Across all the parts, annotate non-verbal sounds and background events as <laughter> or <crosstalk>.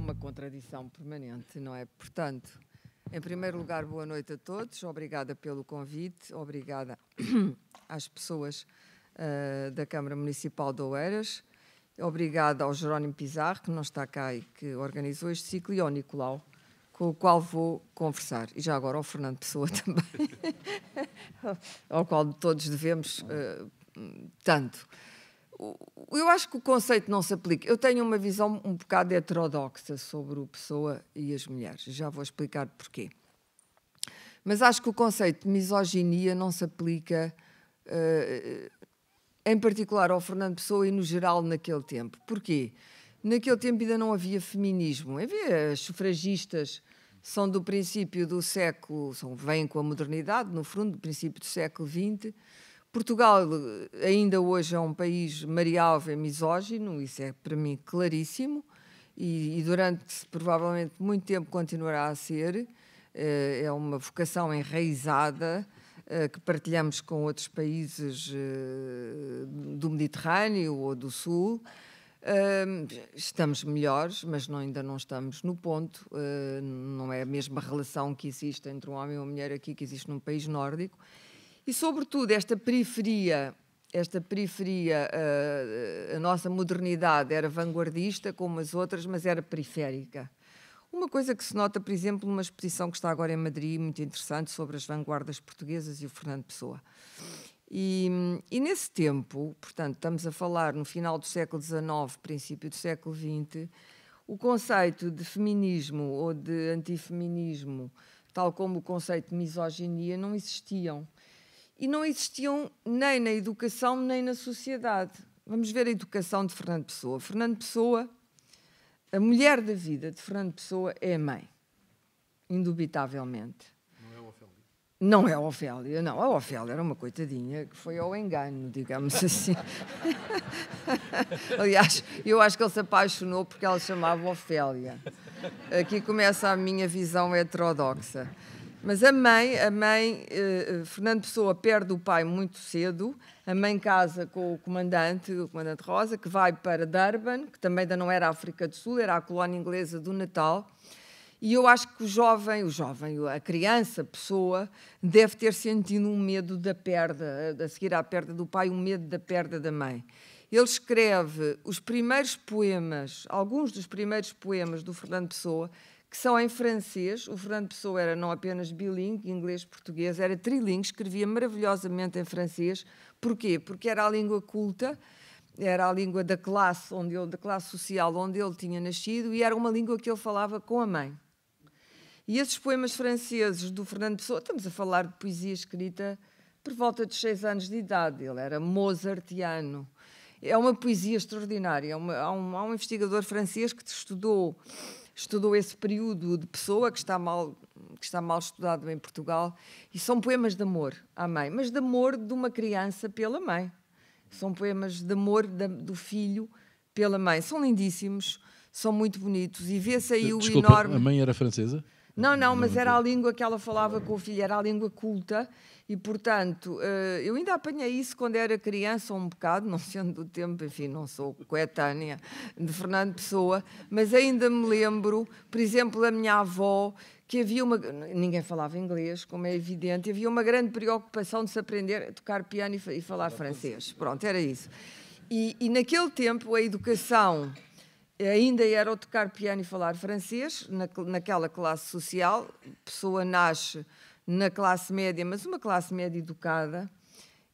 uma contradição permanente, não é? Portanto, em primeiro lugar, boa noite a todos, obrigada pelo convite, obrigada <clears throat> às pessoas uh, da Câmara Municipal de Oeiras, obrigada ao Jerónimo Pizarro, que não está cá e que organizou este ciclo, e ao Nicolau, com o qual vou conversar. E já agora ao Fernando Pessoa <laughs> também, ao qual todos devemos uh, tanto eu acho que o conceito não se aplica. Eu tenho uma visão um bocado heterodoxa sobre o pessoa e as mulheres. Já vou explicar porquê. Mas acho que o conceito de misoginia não se aplica, uh, em particular ao Fernando Pessoa e no geral naquele tempo. Porquê? Naquele tempo ainda não havia feminismo. Havia as sufragistas são do princípio do século, são, vêm com a modernidade, no fundo, do princípio do século XX Portugal eh, ainda hoje é um país marial e misógino, isso é para mim claríssimo, e, e durante provavelmente muito tempo continuará a ser. Eh, é uma vocação enraizada eh, que partilhamos com outros países do Mediterrâneo ou do Sul. Estamos melhores, mas não, ainda não estamos no ponto. Não é a mesma relação que existe entre um homem e uma mulher aqui que existe num país nórdico. E, sobretudo, esta periferia, esta periferia, eh, a, nossa modernidade era vanguardista, como as outras, mas era periférica. Uma coisa que se nota, por exemplo, numa exposição que está agora em Madrid, muito interessante, sobre as vanguardas portuguesas e o Fernando Pessoa. E, e, nesse tempo, portanto, estamos a falar no final do século XIX, princípio do século XX, o conceito de feminismo ou de antifeminismo, tal como o conceito de misoginia, não existiam e não existiam nem na educação nem na sociedade. Vamos ver a educação de Fernando Pessoa. Fernando Pessoa, a mulher da vida de Fernando Pessoa é a mãe, indubitavelmente. Não é Ofélia. Não é Ofélia, não. A Ofélia era uma coitadinha que foi ao engano, digamos <laughs> assim. Aliás, eu acho que ele se apaixonou porque ela chamava Ofélia. Aqui começa a minha visão heterodoxa. Mas a mãe, a mãe eh, eh, Fernando Pessoa perde o pai muito cedo. A mãe casa com o comandante, o comandante Rosa, que vai para Durban, que também ainda não era a África do Sul, era a colónia inglesa do Natal. E eu acho que o jovem, o jovem, a criança, a pessoa, deve ter sentido um medo da perda, a seguir à perda do pai, um medo da perda da mãe. Ele escreve os primeiros poemas, alguns dos primeiros poemas do Fernando Pessoa, que são em francês, o Fernando Pessoa era não apenas bilingue, inglês-português, era trilingue, escrevia maravilhosamente em francês. Porquê? Porque era a língua culta, era a língua da classe, onde ele, da classe social onde ele tinha nascido e era uma língua que ele falava com a mãe. E esses poemas franceses do Fernando Pessoa, estamos a falar de poesia escrita por volta dos seis anos de idade, ele era mozartiano. É uma poesia extraordinária. É há, um, há um investigador francês que estudou estudou esse período de pessoa que está mal que está mal estudado em Portugal e são poemas de amor à mãe, mas de amor de uma criança pela mãe. São poemas de amor da, do filho pela mãe. São lindíssimos, são muito bonitos e vê-se aí Desculpa, o enorme. A mãe era francesa? Não, não, mas era a língua que ela falava com o filho, era a língua culta e, portanto, eh, eu ainda apanhei isso quando era criança, um bocado, não sendo do tempo, enfim, não sou coetânea de Fernando Pessoa, mas ainda me lembro, por exemplo, da minha avó, que havia uma. Ninguém falava inglês, como é evidente, havia uma grande preocupação de se aprender a tocar piano e, falar francês. Pronto, era isso. E, e naquele tempo, a educação ainda era o tocar piano e falar francês, naquela classe social, pessoa nasce na classe média, mas uma classe média educada.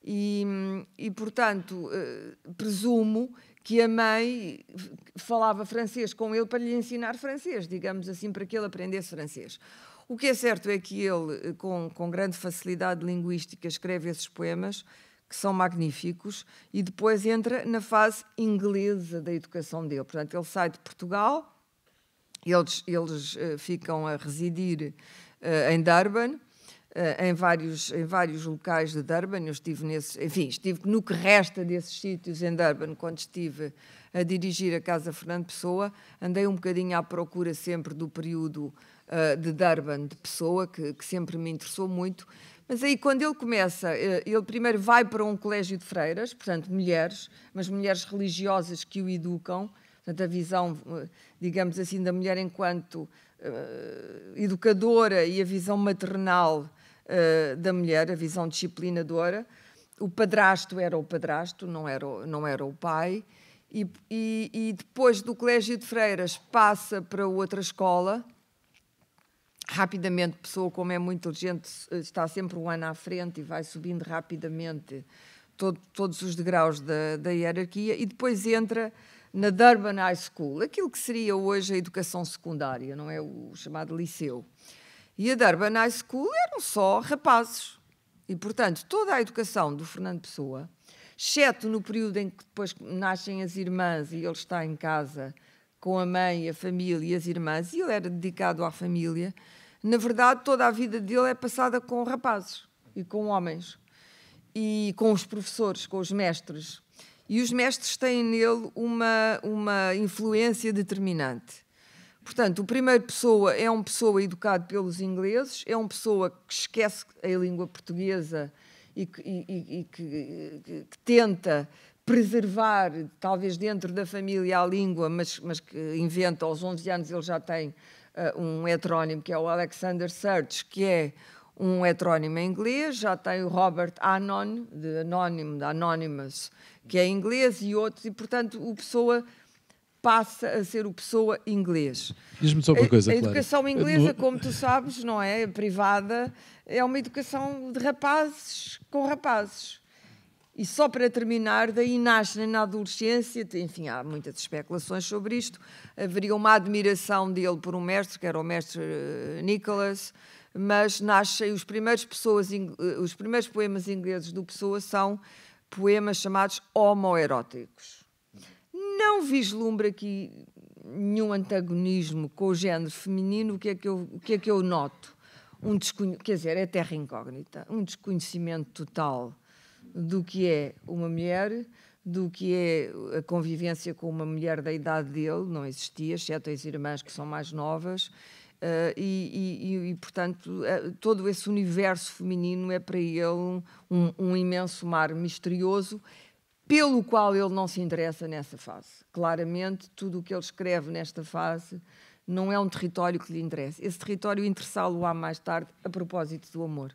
E, e portanto, eh, presumo que a mãe falava francês com ele para lhe ensinar francês, digamos assim, para que ele aprendesse francês. O que é certo é que ele, eh, com, com grande facilidade linguística, escreve esses poemas, que são magníficos, e depois entra na fase inglesa da educação dele. Portanto, ele sai de Portugal, eles, eles eh, ficam a residir uh, em Durban, eh, em, vários, em vários locais de Durban. Eu estive nesse enfim, estive no que resta desses sítios em Durban quando estive a dirigir a Casa Fernando Pessoa. Andei um bocadinho à procura sempre do período uh, de Durban de Pessoa, que, que, sempre me interessou muito. Mas aí, quando ele começa, eh, ele primeiro vai para um colégio de freiras, portanto, mulheres, mas mulheres religiosas que o educam. Portanto, a visão, digamos assim, da mulher enquanto uh, educadora e a visão maternal uh, da mulher, a visão disciplinadora. O padrasto era o padrasto, não era o, não era o pai. E, e, e depois do colégio de freiras passa para outra escola. Rapidamente, pessoa como é muito inteligente, está sempre um ano à frente e vai subindo rapidamente todo, todos os degraus da, da hierarquia. E depois entra na Durban High School, aquilo que seria hoje a educação secundária, não é o chamado liceu. E a Durban High School eram só rapazes. E, portanto, toda a educação do Fernando Pessoa, exceto no período em que depois nascem as irmãs e ele está em casa com a mãe, a família e as irmãs, e ele era dedicado à família, na verdade, toda a vida dele é passada com rapazes e com homens, e com os professores, com os mestres. E os mestres têm nele uma, uma influência determinante. Portanto, o primeiro pessoa é um pessoa educado pelos ingleses, é um pessoa que esquece a língua portuguesa e, que, e, e que, que, que tenta preservar, talvez dentro da família, a língua, mas, mas que inventa, aos 11 anos ele já tem uh, um heterónimo, que é o Alexander Search, que é um heterónimo em inglês, já tem o Robert Anon, de Anonymous, de que é inglês, e outros, e portanto o Pessoa passa a ser o pessoa inglês. Diz-me só uma coisa, A, a educação Clara. inglesa, como tu sabes, não é? Privada, é uma educação de rapazes com rapazes. E só para terminar, daí nascem na adolescência, enfim, há muitas especulações sobre isto, haveria uma admiração dele por um mestre, que era o mestre eh, Nicholas, mas nascem os primeiros, pessoas, eh, os primeiros poemas ingleses do Pessoa são poemas chamados homoeróticos. Não vislumbro aqui nenhum antagonismo com o género feminino, o que é que eu, o que é que eu noto? Um desconhe... Quer dizer, é terra incógnita, um desconhecimento total do que é uma mulher, do que é a convivência com uma mulher da idade dele, não existia, exceto as irmãs que são mais novas, uh, e, e, e, portanto, uh, todo esse universo feminino é para ele um, um imenso mar misterioso pelo qual ele não se interessa nessa fase. Claramente, tudo o que ele escreve nesta fase não é um território que lhe interessa. Esse território interessá-lo-á mais tarde, a propósito do amor.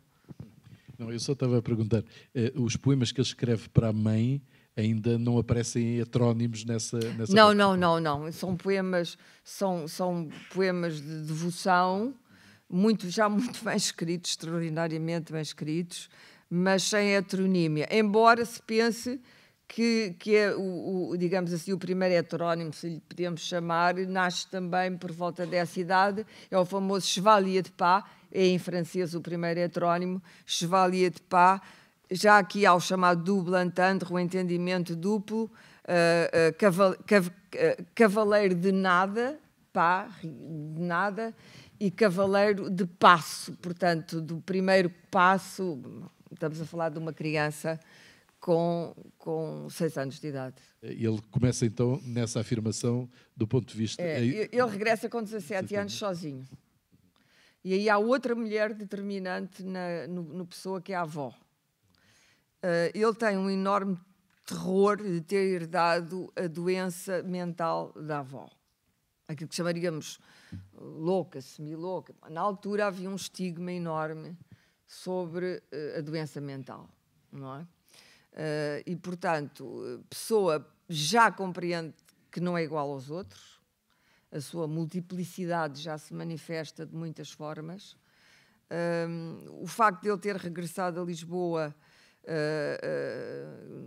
Não, eu só estava a perguntar. Eh, os poemas que ele escreve para a mãe ainda não aparecem heterónimos nessa, nessa não, não, então? não, não. São poemas, são, são poemas de devoção, muito, já muito bem escritos, extraordinariamente bem escritos, mas sem heteronímia. Embora se pense que, que é, o, o, digamos assim, o primeiro heterónimo, se lhe podemos chamar, nasce também por volta dessa idade, é o famoso Chevalier de Pá, é em francês o primeiro heterónimo, Chevalier de Pá, já aqui há o chamado duplo entendre, o entendimento duplo, uh, uh, caval, cav, uh, cavaleiro de nada, pá, de nada, e cavaleiro de passo, portanto, do primeiro passo, estamos a falar de uma criança com, com seis anos de idade. Ele começa então nessa afirmação do ponto de vista. É, é ele regressa com 17 anos sozinho. E aí há outra mulher determinante na, no, no Pessoa, que é a avó. Uh, ele tem um enorme terror de ter herdado a doença mental da avó. Aquilo que chamaríamos louca, semi-louca. Na altura havia um estigma enorme sobre uh, a doença mental, não é? Uh, e, portanto, eh, pessoa já compreende que não é igual aos outros, a sua multiplicidade já se manifesta de muitas formas. Um, ehm, o facto de ele ter regressado a Lisboa, uh,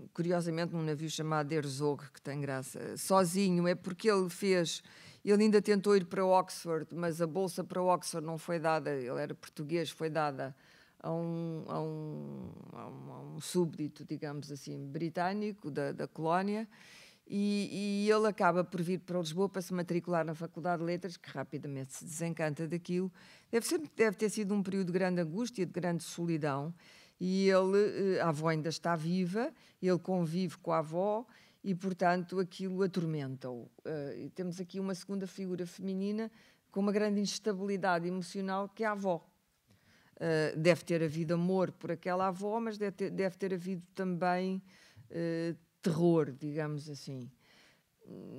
uh, curiosamente num navio chamado Herzog, que tem graça, sozinho, é porque ele fez. Ele ainda tentou ir para Oxford, mas a bolsa para Oxford não foi dada, ele era português, foi dada a um, a um, a um, a um súbdito, digamos assim, britânico da, da colónia. E, e, ele acaba por vir para Lisboa para se matricular na Faculdade de Letras, que rapidamente se desencanta daquilo. Deve, ser, deve ter sido um período de grande angústia, de grande solidão. E ele, eh, a avó ainda está viva, ele convive com a avó e, portanto, aquilo atormenta-o. Uh, temos aqui uma segunda figura feminina com uma grande instabilidade emocional, que é a avó Uh, deve ter havido amor por aquela avó, mas deve ter, deve ter havido também uh, terror, digamos assim.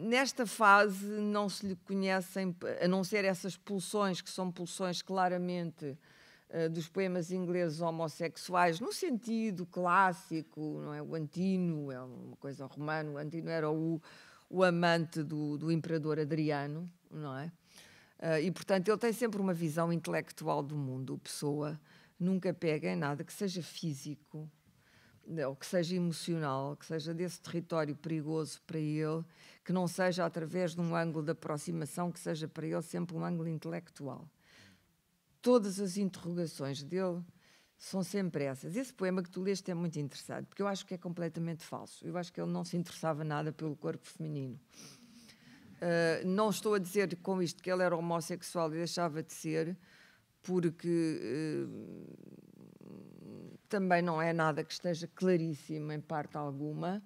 Nesta fase não se lhe conhecem, a não ser essas pulsões, que são pulsões claramente uh, dos poemas ingleses homossexuais, no sentido clássico, não é? O Antino é uma coisa romana, o Antino era o, o amante do, do imperador Adriano, não é? Ah, e, portanto, ele tem sempre uma visão intelectual do mundo. O Pessoa nunca pega em nada que seja físico, ou que seja emocional, que seja desse território perigoso para ele, que não seja através de um ângulo de aproximação, que seja para ele sempre um ângulo intelectual. Todas as interrogações dele são sempre essas. Esse poema que tu leste é muito interessante, porque eu acho que é completamente falso. Eu acho que ele não se interessava nada pelo corpo feminino. Ah, não estou a dizer com isto que ele era homossexual e deixava de ser, porque uh, também não é nada que esteja claríssimo em parte alguma.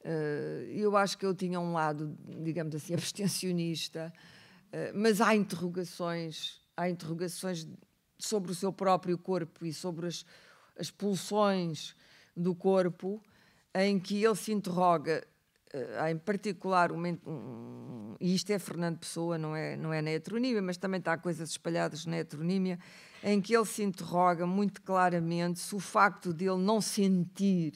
Uh, eu acho que ele tinha um lado, digamos assim, <laughs> abstencionista, mas há interrogações, há interrogações sobre o seu próprio corpo e sobre as, as pulsões do corpo, em que ele se interroga eh, há em particular um, um, e isto é Fernando Pessoa, não é, não é na heteronímia, mas também está coisas espalhadas na heteronímia, em que ele se interroga muito claramente se o facto de ele não sentir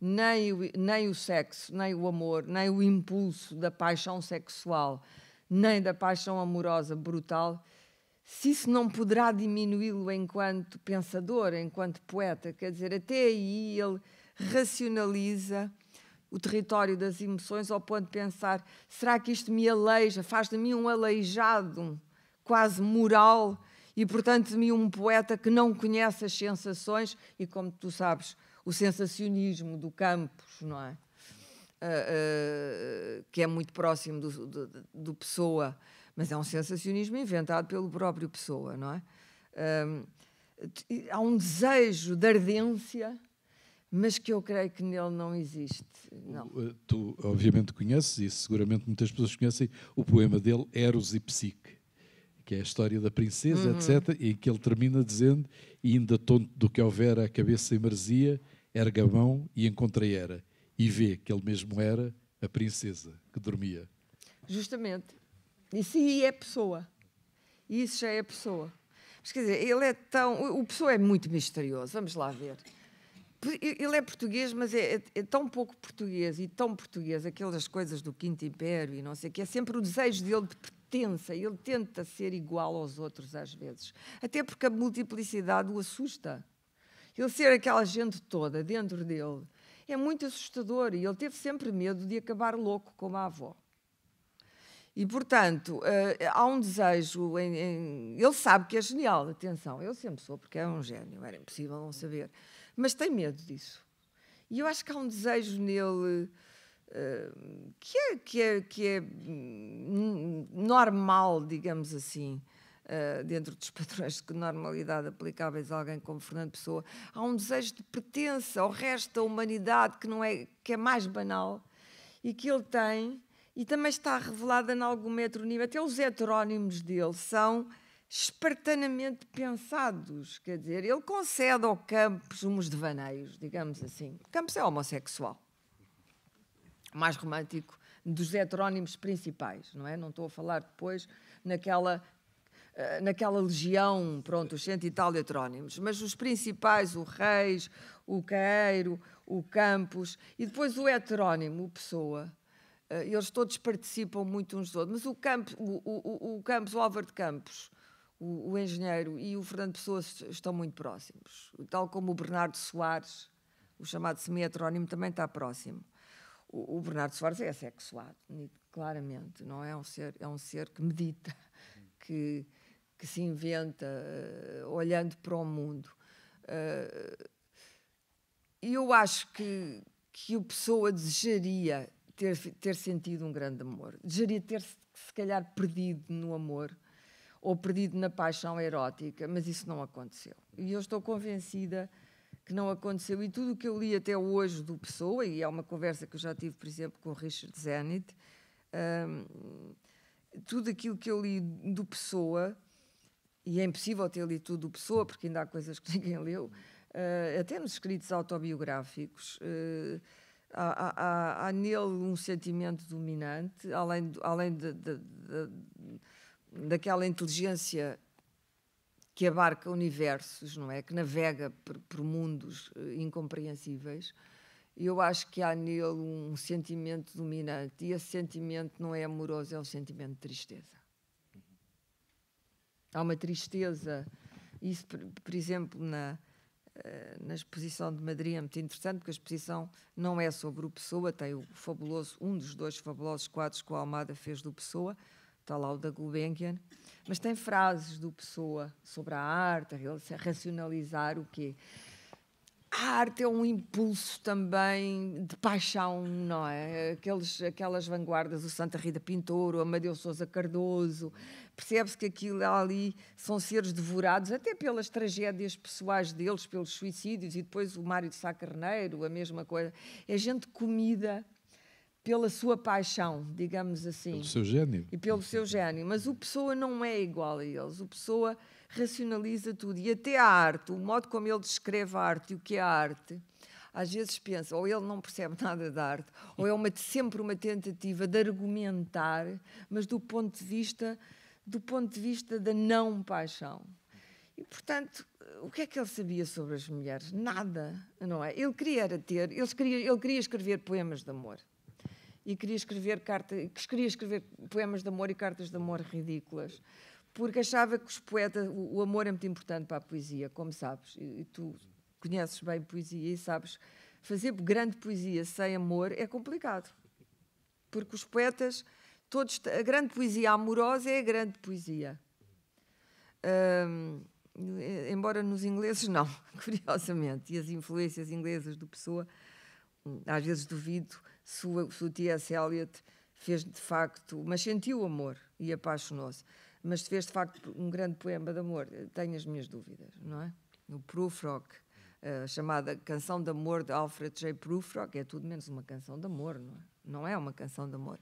nem o, nem o sexo, nem o amor, nem o impulso da paixão sexual, nem da paixão amorosa brutal, se isso não poderá diminuí-lo enquanto pensador, enquanto poeta. Quer dizer, até aí ele racionaliza o território das emoções ao ponto de pensar: será que isto me aleija, faz de mim um aleijado quase moral e, portanto, de mim um poeta que não conhece as sensações e, como tu sabes, o sensacionismo do Campos, não é? Uh, uh, que é muito próximo do, do, do, Pessoa, mas é um sensacionismo inventado pelo próprio Pessoa, não é? Uh, há um desejo de ardência mas que eu creio que nele não existe. Não. Eh, tu, obviamente, conheces, e seguramente muitas pessoas conhecem, o poema dele, Eros e Psique, que é a história da princesa, uhum. etc., e que ele termina dizendo: e ainda tonto do que houver a cabeça em marzia, erga a mão e encontrei era, e vê que ele mesmo era a princesa que dormia. Justamente. Isso aí é pessoa. Isso já é pessoa. Mas quer dizer, ele é tão. O pessoa é muito misterioso, vamos lá ver. Ele é português, mas é, é, é, tão pouco português e tão português, aquelas coisas do Quinto Império e não sei o que, é sempre o desejo dele de pertença, ele tenta ser igual aos outros às vezes, até porque a multiplicidade o assusta. Ele ser aquela gente toda dentro dele é muito assustador e ele teve sempre medo de acabar louco como a avó. E, portanto, eh, há um desejo. Em, em... Ele sabe que é genial, atenção, eu sempre sou, porque é um gênio, era impossível não saber mas tem medo disso. E eu acho que há um desejo nele uh, que, é, que, é, que é hum, normal, digamos assim, uh, dentro dos <laughs> padrões de normalidade aplicáveis a alguém como Fernando Pessoa. Há um desejo de pertença ao resto da humanidade que, não é, que é mais banal e que ele tem e também está revelada em metro heteronímia. Até os heterónimos dele são espartanamente pensados. Quer dizer, ele concede ao Campos uns devaneios, digamos assim. Campos é homossexual, mais romântico dos heterónimos principais, não é? Não estou a falar depois naquela eh, naquela legião, pronto, os cento e tal heterónimos, mas os principais, o Reis, o Caeiro, o Campos, e depois o heterónimo, o Pessoa, eh, eles todos participam muito uns dos outros, mas o, o, o, o Campos, o Álvaro de Campos, o, o, engenheiro e o Fernando Pessoa estão muito próximos, tal como o Bernardo Soares, o chamado semi-heterónimo, também está próximo. O, o, Bernardo Soares é sexuado, claramente, não é? é um ser, é um ser que medita, <laughs> que, que se inventa, uh, olhando para o mundo. E uh, eu acho que, que o Pessoa desejaria ter, ter sentido um grande amor, desejaria ter, se calhar, perdido no amor ou perdido na paixão erótica, mas isso não aconteceu. E eu estou convencida que não aconteceu. E tudo o que eu li até hoje do Pessoa, e é uma conversa que eu já tive, por exemplo, com o Richard Zenit, hum, tudo aquilo que eu li do Pessoa, e é impossível ter lido tudo do Pessoa, porque ainda há coisas que <laughs> ninguém leu, uh, até nos escritos autobiográficos, uh, há, há, há, há, nele um sentimento dominante, além, do, além de, de, de daquela inteligência que abarca universos, não é? Que navega por, por mundos eh, incompreensíveis. Eu acho que há nele um sentimento dominante e esse sentimento não é amoroso, é um sentimento de tristeza. Há uma tristeza, isso, por, por exemplo, na, eh, na exposição de Madrid é muito interessante, porque a exposição não é sobre o Pessoa, tem o fabuloso, um dos dois fabulosos quadros que o Almada fez do Pessoa, está lá o da Gulbenkian, mas tem frases do Pessoa sobre a arte, a racionalizar o quê? A arte é um impulso também de paixão, não é? Aqueles, aquelas vanguardas, o Santa Rita Pintor, o Amadeu Sousa Cardoso, percebe-se que aquilo ali são seres devorados até pelas tragédias pessoais deles, pelos suicídios, e depois o Mário de Sá Carneiro, a mesma coisa. É gente comida pela sua paixão, digamos assim. Pelo seu gênio. E pelo seu gênio. Mas o Pessoa não é igual a eles. O Pessoa racionaliza tudo. E até a arte, o modo como ele descreve a arte e o que é a arte, às vezes pensa, ou ele não percebe <laughs> nada da arte, ou é uma, sempre uma tentativa de argumentar, mas do ponto de vista do ponto de vista da não paixão. E, portanto, o que é que ele sabia sobre as mulheres? Nada, não é? Ele queria ter, ele queria, ele queria escrever poemas de amor e queria escrever, carta, queria escrever poemas de amor e cartas de amor ridículas, porque achava que os poetas, o, amor é muito importante para a poesia, como sabes, e, e tu conheces bem poesia e sabes, fazer grande poesia sem amor é complicado, porque os poetas, todos, a grande poesia amorosa é a grande poesia. embora nos ingleses não, <laughs> curiosamente, e as influências inglesas do Pessoa, hum, às vezes duvido sua, o T.S. Eliot fez de facto, mas sentiu amor e apaixonou-se, mas fez de facto um grande poema de amor, eh, tenho as minhas dúvidas, não é? No Prufrock, a eh, chamada Canção de Amor de Alfred J. Prufrock, é tudo menos uma canção de amor, não é? Não é uma canção de amor.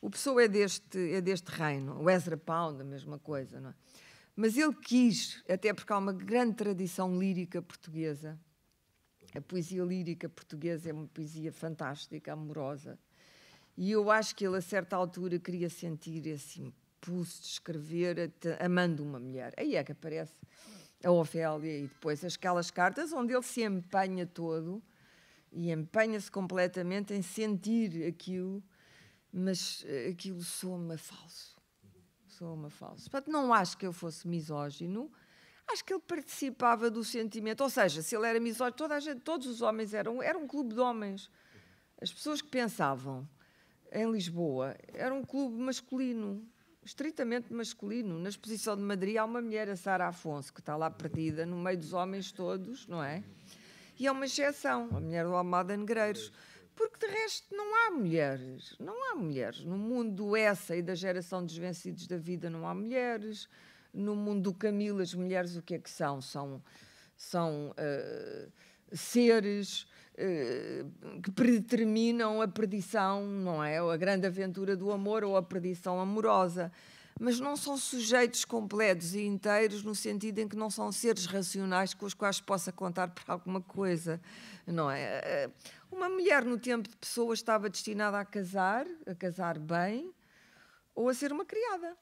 O Pessoa é deste, é deste reino, o Ezra Pound, a mesma coisa, não é? Mas ele quis, até porque há uma grande tradição lírica portuguesa, a poesia lírica portuguesa é uma poesia fantástica, amorosa. E eu acho que ele, a certa altura, queria sentir esse impulso de escrever amando uma mulher. Aí é que aparece a Ofélia e depois aquelas cartas onde ele se empenha todo e empenha-se completamente em sentir aquilo, mas eh, aquilo soma falso. Soma falso. Portanto, não acho que eu fosse misógino acho que ele participava do sentimento. Ou seja, se ele era misógino, toda a gente, todos os homens eram, era um clube de homens. As pessoas que pensavam em Lisboa era um clube masculino, estritamente masculino. Na exposição de Madrid há uma mulher, a Sara Afonso, que está lá perdida no meio dos homens todos, não é? E é uma exceção, a mulher do Almada Negreiros. Porque de resto não há mulheres, não há mulheres. No mundo essa e da geração dos vencidos da vida não há mulheres no mundo do Camilo, as mulheres o que é que são? São, são uh, seres uh, que predeterminam a perdição, não é? Ou a grande aventura do amor ou a perdição amorosa. Mas não são sujeitos completos e inteiros no sentido em que não são seres racionais com os quais possa contar para alguma coisa, não é? Eh, uma mulher no tempo de pessoa estava destinada a casar, a casar bem, ou a ser uma criada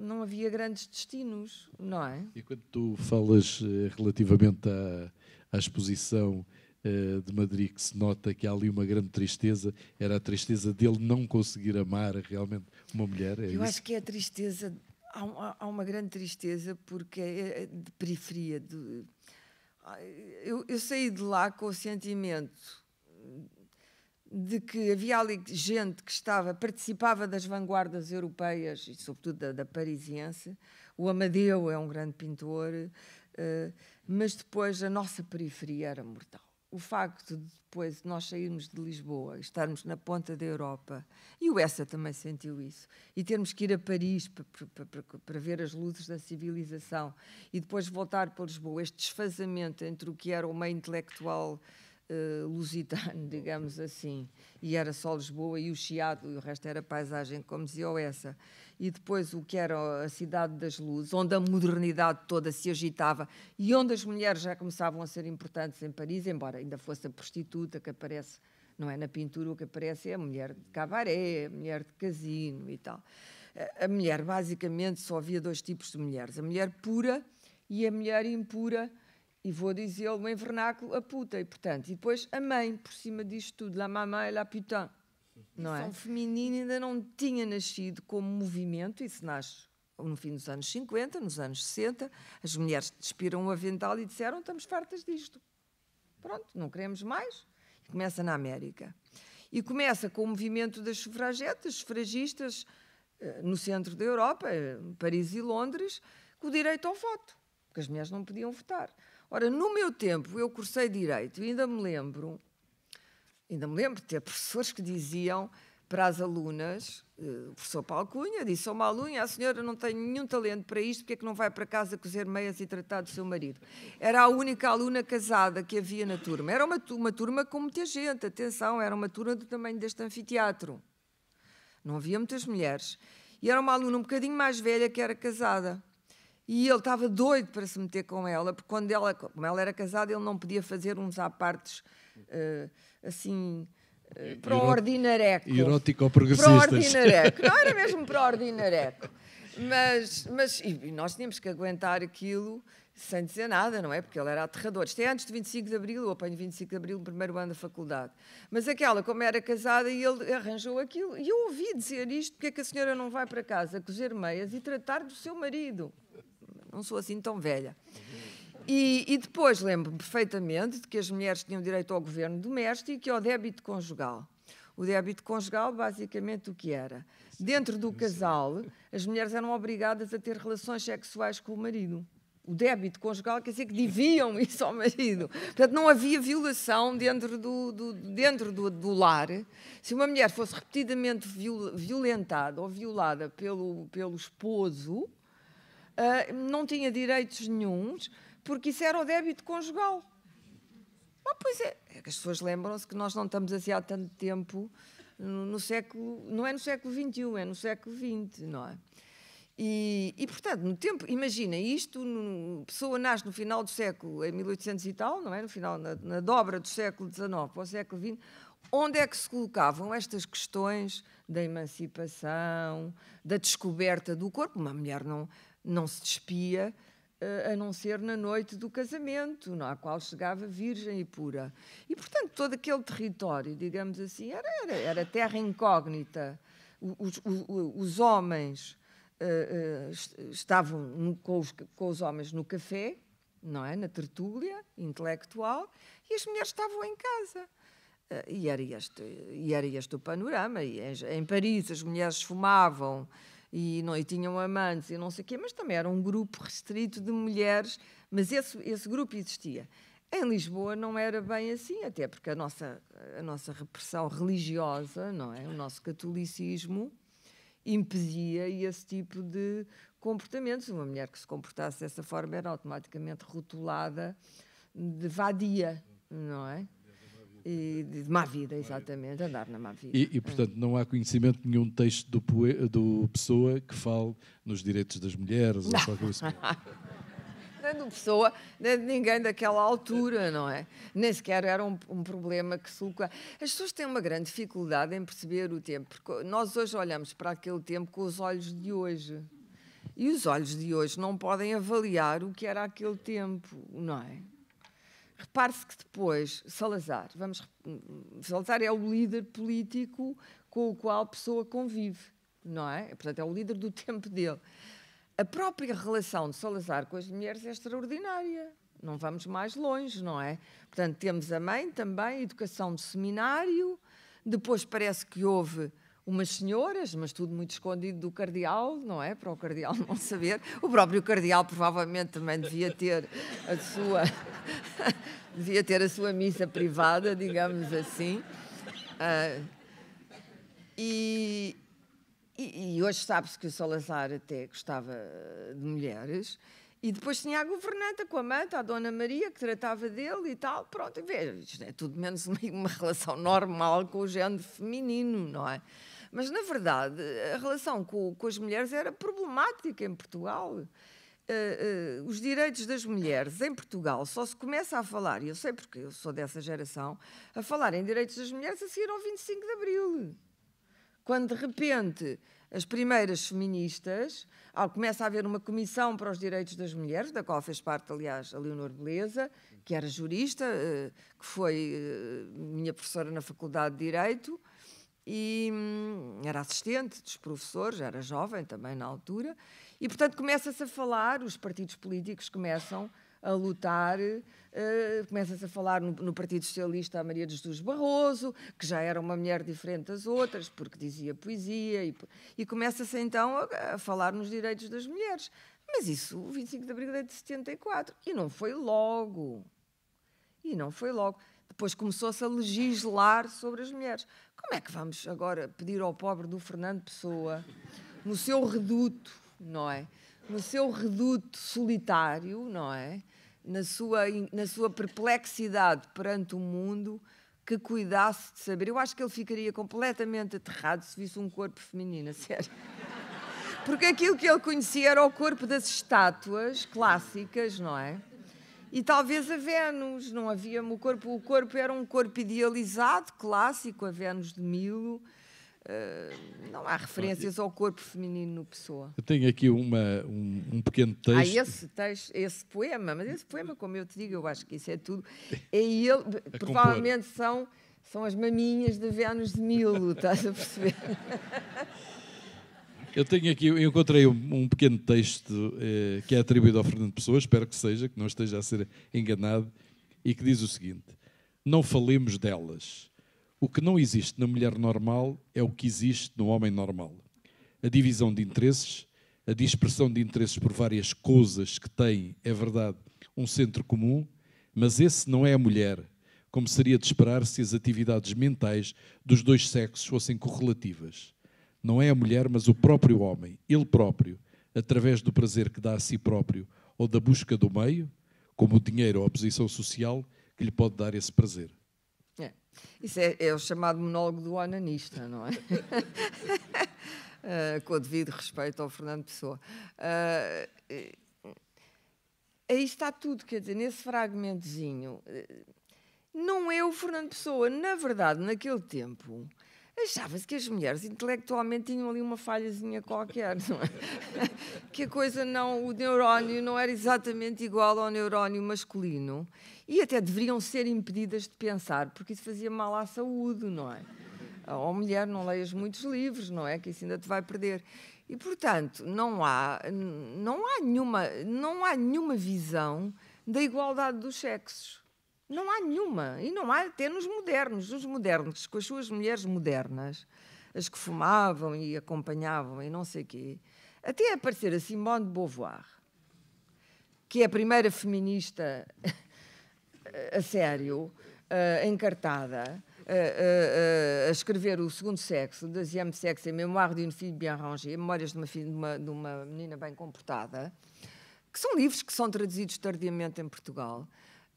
não havia grandes destinos, não é? E quando tu falas eh, relativamente à, à exposição eh, de Madrid, que se nota que há ali uma grande tristeza, era a tristeza dele não conseguir amar realmente uma mulher? É Eu isso? acho que é a tristeza, há, há uma grande tristeza porque é, é de periferia. De, ah, eu, eu saí de lá com o sentimento de que havia ali gente que estava, participava das vanguardas europeias e sobretudo da, da parisiense. O Amadeu é um grande pintor, uh, mas depois a nossa periferia era mortal. O facto de depois nós sairmos de Lisboa, estarmos na ponta da Europa, e o Essa também sentiu isso, e termos que ir a Paris para, para, para, para ver as luzes da civilização, e depois voltar para Lisboa, este desfazamento entre o que era o meio intelectual eh, lusitano, <laughs> digamos assim, e era só Lisboa e o Chiado, e o resto era paisagem, como dizia o Essa. E depois o que era a Cidade das Luzes, onde a modernidade toda se agitava e onde as mulheres já começavam a ser importantes em Paris, embora ainda fosse a prostituta que aparece, não é na pintura, o que aparece é a mulher de cabaré, a mulher de casino e tal. A mulher, basicamente, só havia dois tipos de mulheres: a mulher pura e a mulher impura e vou dizê-lo em vernáculo a puta, e portanto, e depois a mãe, por cima disto tudo, la mamãe e la putain. Não é? feminina ainda não tinha nascido como movimento, isso nasce no fim dos anos 50, nos anos 60. As mulheres despiram o avental e disseram: estamos fartas disto. Pronto, não queremos mais. E começa na América. E começa com o movimento das sufragetas, sufragistas, eh, no centro da Europa, eh, Paris e Londres, com o direito ao voto, porque as mulheres não podiam votar. Ora, no meu tempo, eu cursei Direito e ainda me lembro, ainda me lembro de ter professores que diziam para as alunas, eh, o professor Paulo Cunha disse a uma aluna, a senhora não tem nenhum talento para isto, porque é que não vai para casa cozer meias e tratar do seu marido? Era a única aluna casada que havia na turma. Era uma, uma turma com muita gente, atenção, era uma turma do tamanho deste anfiteatro. Não havia muitas mulheres. E era uma aluna um bocadinho mais velha que era casada. E ele estava doido para se meter com ela, porque quando ela, como ela era casada, ele não podia fazer uns apartes uh, assim uh, eh, pró-ordinareco. Erótico-progressistas. Pró-ordinareco. Não era <laughs> mesmo pró-ordinareco. Mas, mas e nós tínhamos que aguentar aquilo sem dizer nada, não é? Porque ele era aterrador. Isto é antes de 25 de Abril, eu apanho 25 de Abril no primeiro ano da faculdade. Mas aquela, como era casada, e ele arranjou aquilo. E eu ouvi dizer isto, porque é que a senhora não vai para casa cozer meias e tratar do seu marido? não sou assim tão velha. E, e depois lembro-me perfeitamente de que as mulheres tinham direito ao governo doméstico e ao débito conjugal. O débito conjugal, basicamente, o que era? Dentro do casal, as mulheres eram obrigadas a ter relações sexuais com o marido. O débito conjugal quer dizer que deviam <laughs> isso ao marido. Portanto, não havia violação dentro do, do dentro do, do, lar. Se uma mulher fosse repetidamente violentada ou violada pelo, pelo esposo, uh, não tinha direitos nenhums, porque isso era o débito conjugal. Ah, pois é, é as pessoas lembram-se que nós não estamos assim há tanto tempo, no, no, século, não é no século XXI, é no século XX, não é? E, e portanto, no tempo, imagina isto, Uma pessoa nasce no final do século, em 1800 e tal, não é? No final, na, na dobra do século XIX para o século XX, onde é que se colocavam estas questões da emancipação, da descoberta do corpo? Uma mulher não, não se despia eh, a não ser na noite do casamento, na qual chegava virgem e pura. E, portanto, todo aquele território, digamos assim, era, era, era terra incógnita. Os, os, os homens uh, uh, estavam no, com, os, com os homens no café, não é? na tertúlia intelectual, e as mulheres estavam em casa. Uh, e, era este, e era este o panorama. E em, em Paris as mulheres fumavam e, não, e tinham amantes e não sei o quê, mas também era um grupo restrito de mulheres, mas esse, esse grupo existia. Em Lisboa não era bem assim, até porque a nossa, a nossa repressão religiosa, não é? o nosso catolicismo, impedia esse tipo de comportamentos. Uma mulher que se comportasse dessa forma era automaticamente rotulada de vadia, não é? E de má vida, exatamente, andar na má vida. E, e portanto, não há conhecimento de nenhum texto do, poe, do Pessoa que fale nos direitos das mulheres não. ou qualquer coisa. Assim. <laughs> nem do Pessoa, nem de ninguém daquela altura, não é? Nem sequer era um, um problema que suca As pessoas têm uma grande dificuldade em perceber o tempo, porque nós hoje olhamos para aquele tempo com os olhos de hoje. E os olhos de hoje não podem avaliar o que era aquele tempo, não é? Repare-se que depois, Salazar, vamos, Salazar é o líder político com o qual a pessoa convive, não é? Portanto, é o líder do <laughs> tempo dele. A própria relação de Salazar com as mulheres é extraordinária. Não vamos mais longe, não é? Portanto, temos a mãe também, a educação de seminário, depois parece que houve umas senhoras, mas tudo muito escondido do cardeal, não é? Para o cardeal não saber. O próprio cardeal provavelmente também devia ter a sua <laughs> devia ter a sua missa privada, digamos assim. Uh, e, e, e, hoje sabe-se que o Salazar até gostava de mulheres. E depois tinha a governanta com a manta, a Dona Maria, que tratava dele e tal. Pronto, e isto é tudo menos uma, uma relação normal com o género feminino, não é? Mas, na verdade, a relação com, com as mulheres era problemática em Portugal. Uh, uh, os direitos das mulheres em Portugal só se começa a falar, e eu sei porque eu sou dessa geração, a falar em direitos das mulheres a seguir ao 25 de Abril. Quando de repente as primeiras feministas, ao começa a haver uma comissão para os direitos das mulheres, da qual fez parte, aliás, a Leonor Beleza, que era jurista, uh, que foi minha professora na Faculdade de Direito, e hum, era assistente dos professores, era jovem também na altura, e portanto começa-se a falar, os partidos políticos começam a lutar, uh, começa-se a falar no, no, Partido Socialista a Maria de Jesus Barroso, que já era uma mulher diferente das outras, porque dizia poesia, e, e começa-se então a, a falar nos direitos das mulheres. Mas isso, o 25 de Abril é de 74, e não foi logo. E não foi logo. Depois começou-se a legislar sobre as mulheres. Como é que vamos agora pedir ao pobre do Fernando Pessoa, no seu reduto, não é? No seu reduto solitário, não é? Na sua, na sua perplexidade perante o mundo, que cuidasse de saber. Eu acho que ele ficaria completamente aterrado se visse um corpo feminino, <laughs> sério. Porque aquilo que ele conhecia era o corpo das estátuas clássicas, não é? E talvez a Vênus, não havia o corpo, o corpo era um corpo idealizado, clássico, a Vênus de Milo. Uh, não há referências ah, ao corpo feminino no Pessoa. Eu tenho aqui uma, um, um, pequeno ah, texto. Há esse texto, esse poema, mas esse poema, como eu te digo, eu acho que isso é tudo. <laughs> É ele, provavelmente são, são as maminhas de Vênus de Milo, estás a perceber? <laughs> Eu tenho aqui, eu encontrei um, um pequeno texto eh, que é atribuído ao Fernando Pessoa, espero que seja, que não esteja a ser enganado, e que diz o seguinte: Não falemos delas. O que não existe na mulher normal é o que existe no homem normal. A divisão de interesses, a dispersão de interesses por várias coisas que têm, é verdade, um centro comum, mas esse não é a mulher, como seria de esperar se as atividades mentais dos dois sexos fossem correlativas. Não é a mulher, mas o próprio homem, ele próprio, através do prazer que dá a si próprio ou da busca do meio, como o dinheiro ou a posição social, que lhe pode dar esse prazer. É. Isso é, é o chamado monólogo do ananista, não é? Uh, <laughs> com o devido respeito ao Fernando Pessoa. Uh, aí está tudo, quer dizer, nesse fragmentozinho. Ah, não é o Fernando Pessoa. Na verdade, naquele tempo, achava-se que as mulheres intelectualmente tinham ali uma falhazinha qualquer, não é? <laughs> que a coisa não, o neurónio não era exatamente igual ao neurónio masculino e até deveriam ser impedidas de pensar, porque isso fazia mal à saúde, não é? Ou mulher, não leias muitos livros, não é? Que isso ainda te vai perder. E, portanto, não há, não há, nenhuma, não há nenhuma visão da igualdade dos sexos. Não há nenhuma. E não há até nos modernos. Os modernos, com as suas mulheres modernas, as que fumavam e acompanhavam e não sei quê, até aparecer a Simone de Beauvoir, que é a primeira feminista eh, a sério, uh, encartada, uh, uh, a escrever O Segundo Sexo, Deuxième Sexe e Memoire d'une fille bien rangée, Memórias de uma, filha, de, uma, de uma menina bem comportada, que são livros que são traduzidos tardiamente em Portugal,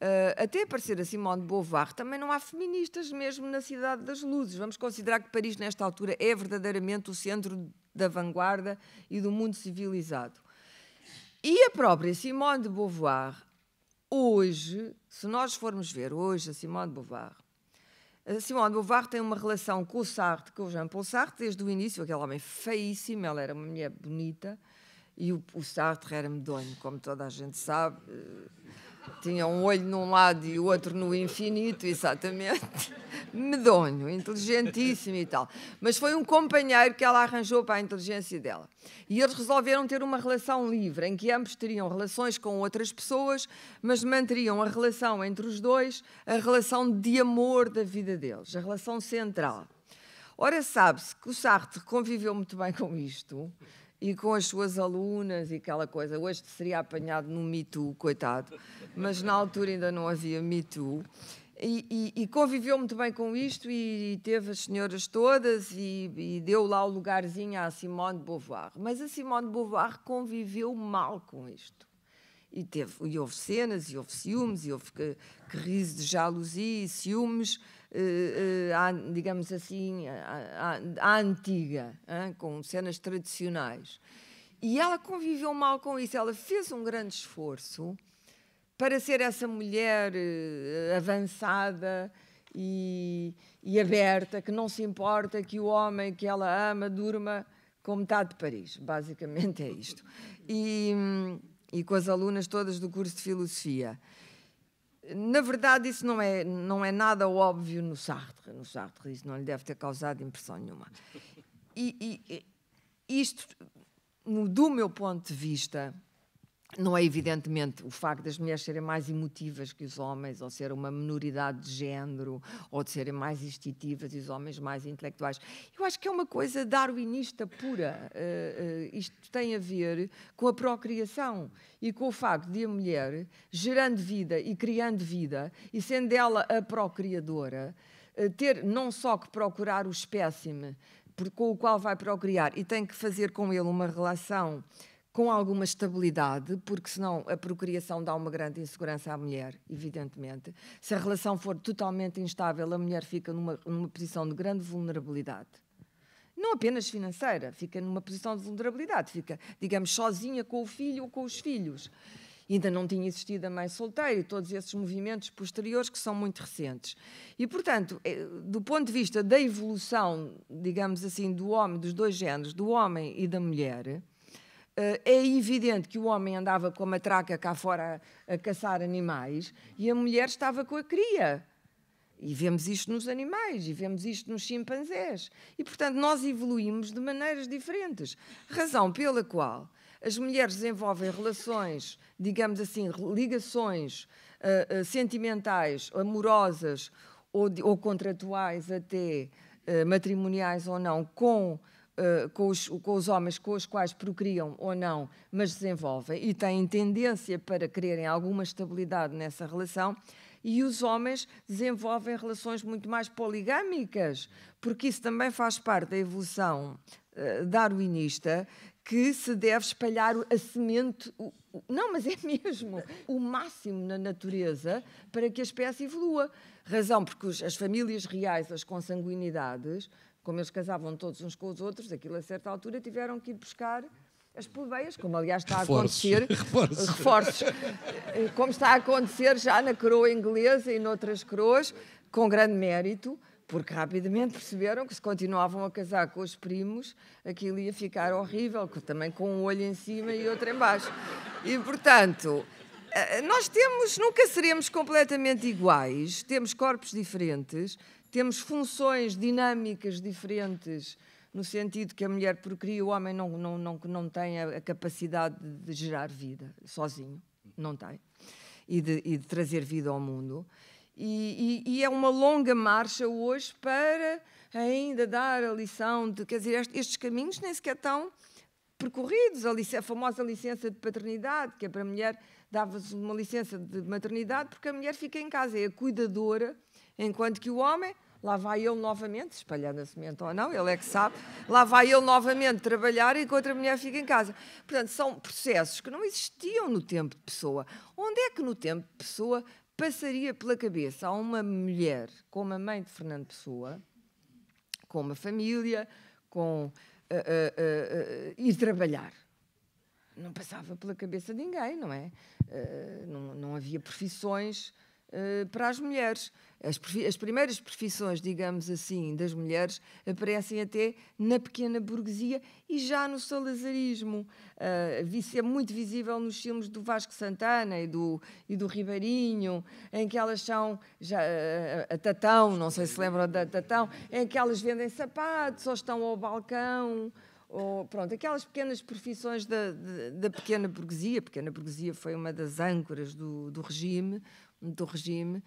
Uh, até aparecer a Simone de Beauvoir, também não há feministas mesmo na Cidade das Luzes. Vamos considerar que Paris, nesta altura, é verdadeiramente o centro da vanguarda e do mundo civilizado. E a própria Simone de Beauvoir, hoje, se nós formos ver hoje a Simone de Beauvoir, a Simone de Beauvoir tem uma relação com o Sartre, com o Jean-Paul Sartre, desde o início, aquele homem feíssimo, ela era uma mulher bonita, e o, o Sartre era medonho, como toda a gente sabe. Uh, tinha um olho num lado e o outro no infinito, exatamente. <laughs> Medonho, inteligentíssimo e tal. Mas foi um companheiro que ela arranjou para a inteligência dela. E eles resolveram ter uma relação livre, em que ambos teriam relações com outras pessoas, mas manteriam a relação entre os dois, a relação de amor da vida deles, a relação central. Ora, sabe-se que o Sartre conviveu muito bem com isto, e com as suas alunas e aquela coisa. Hoje seria apanhado no Me Too, coitado, mas na altura ainda não havia Me Too. E, e, e conviveu muito bem com isto e, e teve as senhoras todas e, deu lá o lugarzinho à Simone de Beauvoir. Mas a Simone de Beauvoir conviveu mal com isto. E, teve, e houve cenas, e houve ciúmes, e houve crise de jalousia e ciúmes à, eh, eh, digamos assim, à, à, à antiga, com cenas tradicionais. E ela conviveu mal com isso, ela fez um grande esforço para ser essa mulher eh, avançada e, e aberta, que não se importa que o homem que ela ama durma com metade de Paris. Basicamente é isto. E, e com as alunas todas do curso de Filosofia. Na verdade, isso não é, não é nada óbvio no Sartre. No Sartre, isso não lhe deve ter causado impressão nenhuma. E, e isto, do meu ponto de vista, não é evidentemente o facto das mulheres serem mais emotivas que os homens, ou ser uma minoridade de género, ou de serem mais instintivas e os homens mais intelectuais. Eu acho que é uma coisa darwinista pura. Uh, uh, isto tem a ver com a procriação e com o facto de a mulher, gerando vida e criando vida, e sendo ela a procriadora, uh, ter não só que procurar o espécime com o qual vai procriar e tem que fazer com ele uma relação com alguma estabilidade, porque senão a procriação dá uma grande insegurança à mulher, evidentemente. Se a relação for totalmente instável, a mulher fica numa, numa posição de grande vulnerabilidade. Não apenas financeira, fica numa posição de vulnerabilidade, fica, digamos, sozinha com o filho ou com os filhos. Ainda não tinha existido a mãe solteira e todos esses movimentos posteriores que são muito recentes. E, portanto, eh, do ponto de vista da evolução, digamos assim, do homem, dos dois géneros, do homem e da mulher, eh, é evidente que o homem andava com a matraca cá fora a, a caçar animais e a mulher estava com a cria. E vemos isto nos animais, e vemos isto nos chimpanzés. E, portanto, nós evoluímos de maneiras diferentes. Razão pela qual as mulheres desenvolvem relações, digamos assim, ligações uh, uh, sentimentais, amorosas ou, ou contratuais, até uh, matrimoniais ou não, com eh, com, os, com, os, homens com os quais procriam ou não, mas desenvolvem e têm tendência para quererem alguma estabilidade nessa relação, e os homens desenvolvem relações muito mais poligâmicas, porque isso também faz parte da evolução uh, darwinista, que se deve espalhar a semente, o, o, não, mas é <laughs> mesmo, o máximo na natureza para que a espécie evolua. Razão porque os, as famílias reais, as consanguinidades, como eles casavam todos uns com os outros, aquilo a certa altura tiveram que ir buscar as plebeias, como aliás está a acontecer, <laughs> reforços. reforços, eh, como está a acontecer já na coroa inglesa e noutras coroas, com grande mérito, porque rapidamente perceberam que se continuavam a casar com os primos, aquilo ia ficar horrível, também com um olho em cima e outro em baixo. E portanto, eh, nós temos, nunca seremos completamente iguais, temos corpos diferentes, temos funções dinâmicas diferentes, no sentido que a mulher procria, o homem não, não, não, não tem a, capacidade de gerar vida sozinho, não tem, e de, e de trazer vida ao mundo. E, e, e, é uma longa marcha hoje para ainda dar a lição de, quer dizer, estes caminhos nem sequer estão percorridos. A, licença, a famosa licença de paternidade, que é para a mulher, dava-se uma licença de maternidade porque a mulher fica em casa, é a cuidadora, enquanto que o homem lá vai ele novamente, espalhando a semente ou não, ele é que sabe, lá vai ele novamente trabalhar e com outra mulher fica em casa. Portanto, são processos que não existiam no tempo de pessoa. Onde é que no tempo de pessoa passaria pela cabeça a uma mulher como a mãe de Fernando Pessoa, com uma família, com uh, uh, uh, ir trabalhar? Não passava pela cabeça de ninguém, não é? Eh, não, não havia profissões eh, para as mulheres. As, as, primeiras profissões, digamos assim, das mulheres aparecem até na pequena burguesia e já no salazarismo. Uh, é muito visível nos filmes do Vasco Santana e do, e do Ribeirinho, em que elas são já, a, eh, a Tatão, não sei se lembram da Tatão, em que elas vendem sapatos ou estão ao balcão. Ou, pronto, aquelas pequenas profissões da, da, da, pequena burguesia, a pequena burguesia foi uma das âncoras do, do regime, do regime,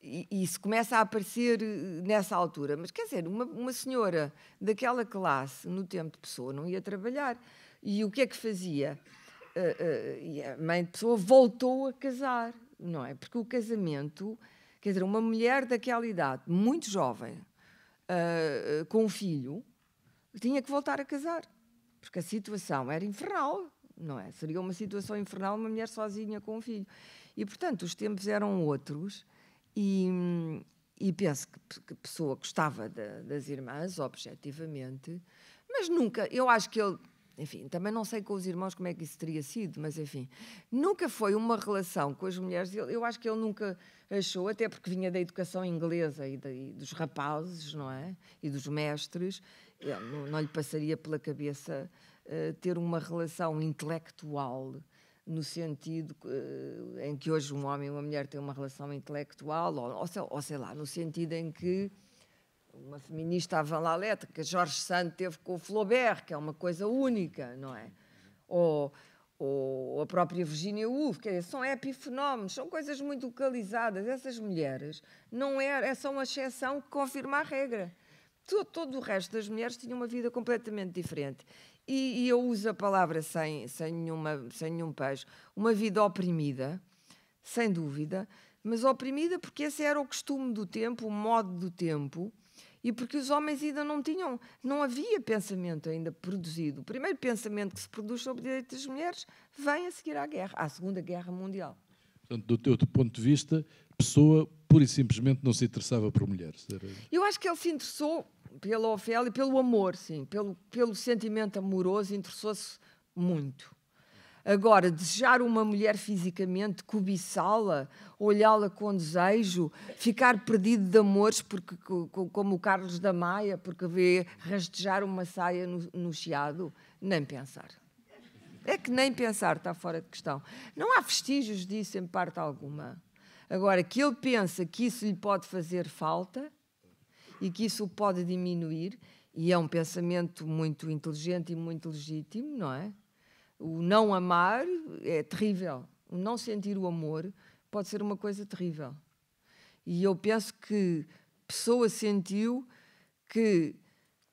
e, isso começa a aparecer eh, nessa altura. Mas quer dizer, uma, uma senhora daquela classe, no tempo de pessoa, não ia trabalhar. E o que é que fazia? Eh, eh, e a mãe de pessoa voltou a casar, não é? Porque o casamento, quer dizer, uma mulher daquela idade, muito jovem, com um filho, tinha que voltar a casar, porque a situação era infernal, não é? Seria uma situação infernal uma mulher sozinha com um filho. E, portanto, os tempos eram outros e, e penso que, que Pessoa gostava das irmãs, objetivamente, mas nunca, eu acho que ele, enfim, também não sei com os irmãos como é que isso teria sido, mas enfim, nunca foi uma relação com as mulheres, eu, eu acho que ele nunca achou, até porque vinha da educação inglesa e, e dos rapazes, não é? E dos mestres, é, não, não, lhe passaria pela cabeça uh, ter uma relação intelectual no sentido uh, em que hoje um homem e uma mulher têm uma relação intelectual, ou, ou, sei, ou sei lá, no sentido em que uma feminista avalaleta, que Jorge Sand teve com o Flaubert, que é uma coisa única, não é? Ou, ou a própria Virginia Woolf, quer dizer, são epifenómenos, são coisas muito localizadas. Essas mulheres não é, é só uma exceção que confirma a regra. Todo, todo o resto das mulheres tinha uma vida completamente diferente e, e, eu uso a palavra sem, sem, nenhuma, sem nenhum peixe, uma vida oprimida, sem dúvida, mas oprimida porque esse era o costume do tempo, o modo do tempo, e porque os homens ainda não tinham, não havia pensamento ainda produzido. O primeiro pensamento que se produz sobre direitos das mulheres vem a seguir à guerra, à Segunda Guerra Mundial. Portanto, do teu ponto de vista, Pessoa pura e simplesmente não se interessava por mulheres. Era... Eu acho que ele se interessou pela Ofélia, pelo amor, sim, pelo, pelo sentimento amoroso, interessou-se muito. Agora, desejar uma mulher fisicamente, cobiçá-la, olhá-la com desejo, ficar perdido de amores, porque, como o Carlos da Maia, porque vê rastejar uma saia no, no chiado, nem pensar. É que nem pensar, está fora de questão. Não há vestígios disso em parte alguma. Agora, que ele pensa que isso lhe pode fazer falta, e que isso pode diminuir, e é um pensamento muito inteligente e muito legítimo, não é? O não amar é terrível. O não sentir o amor pode ser uma coisa terrível. E eu penso que pessoa sentiu que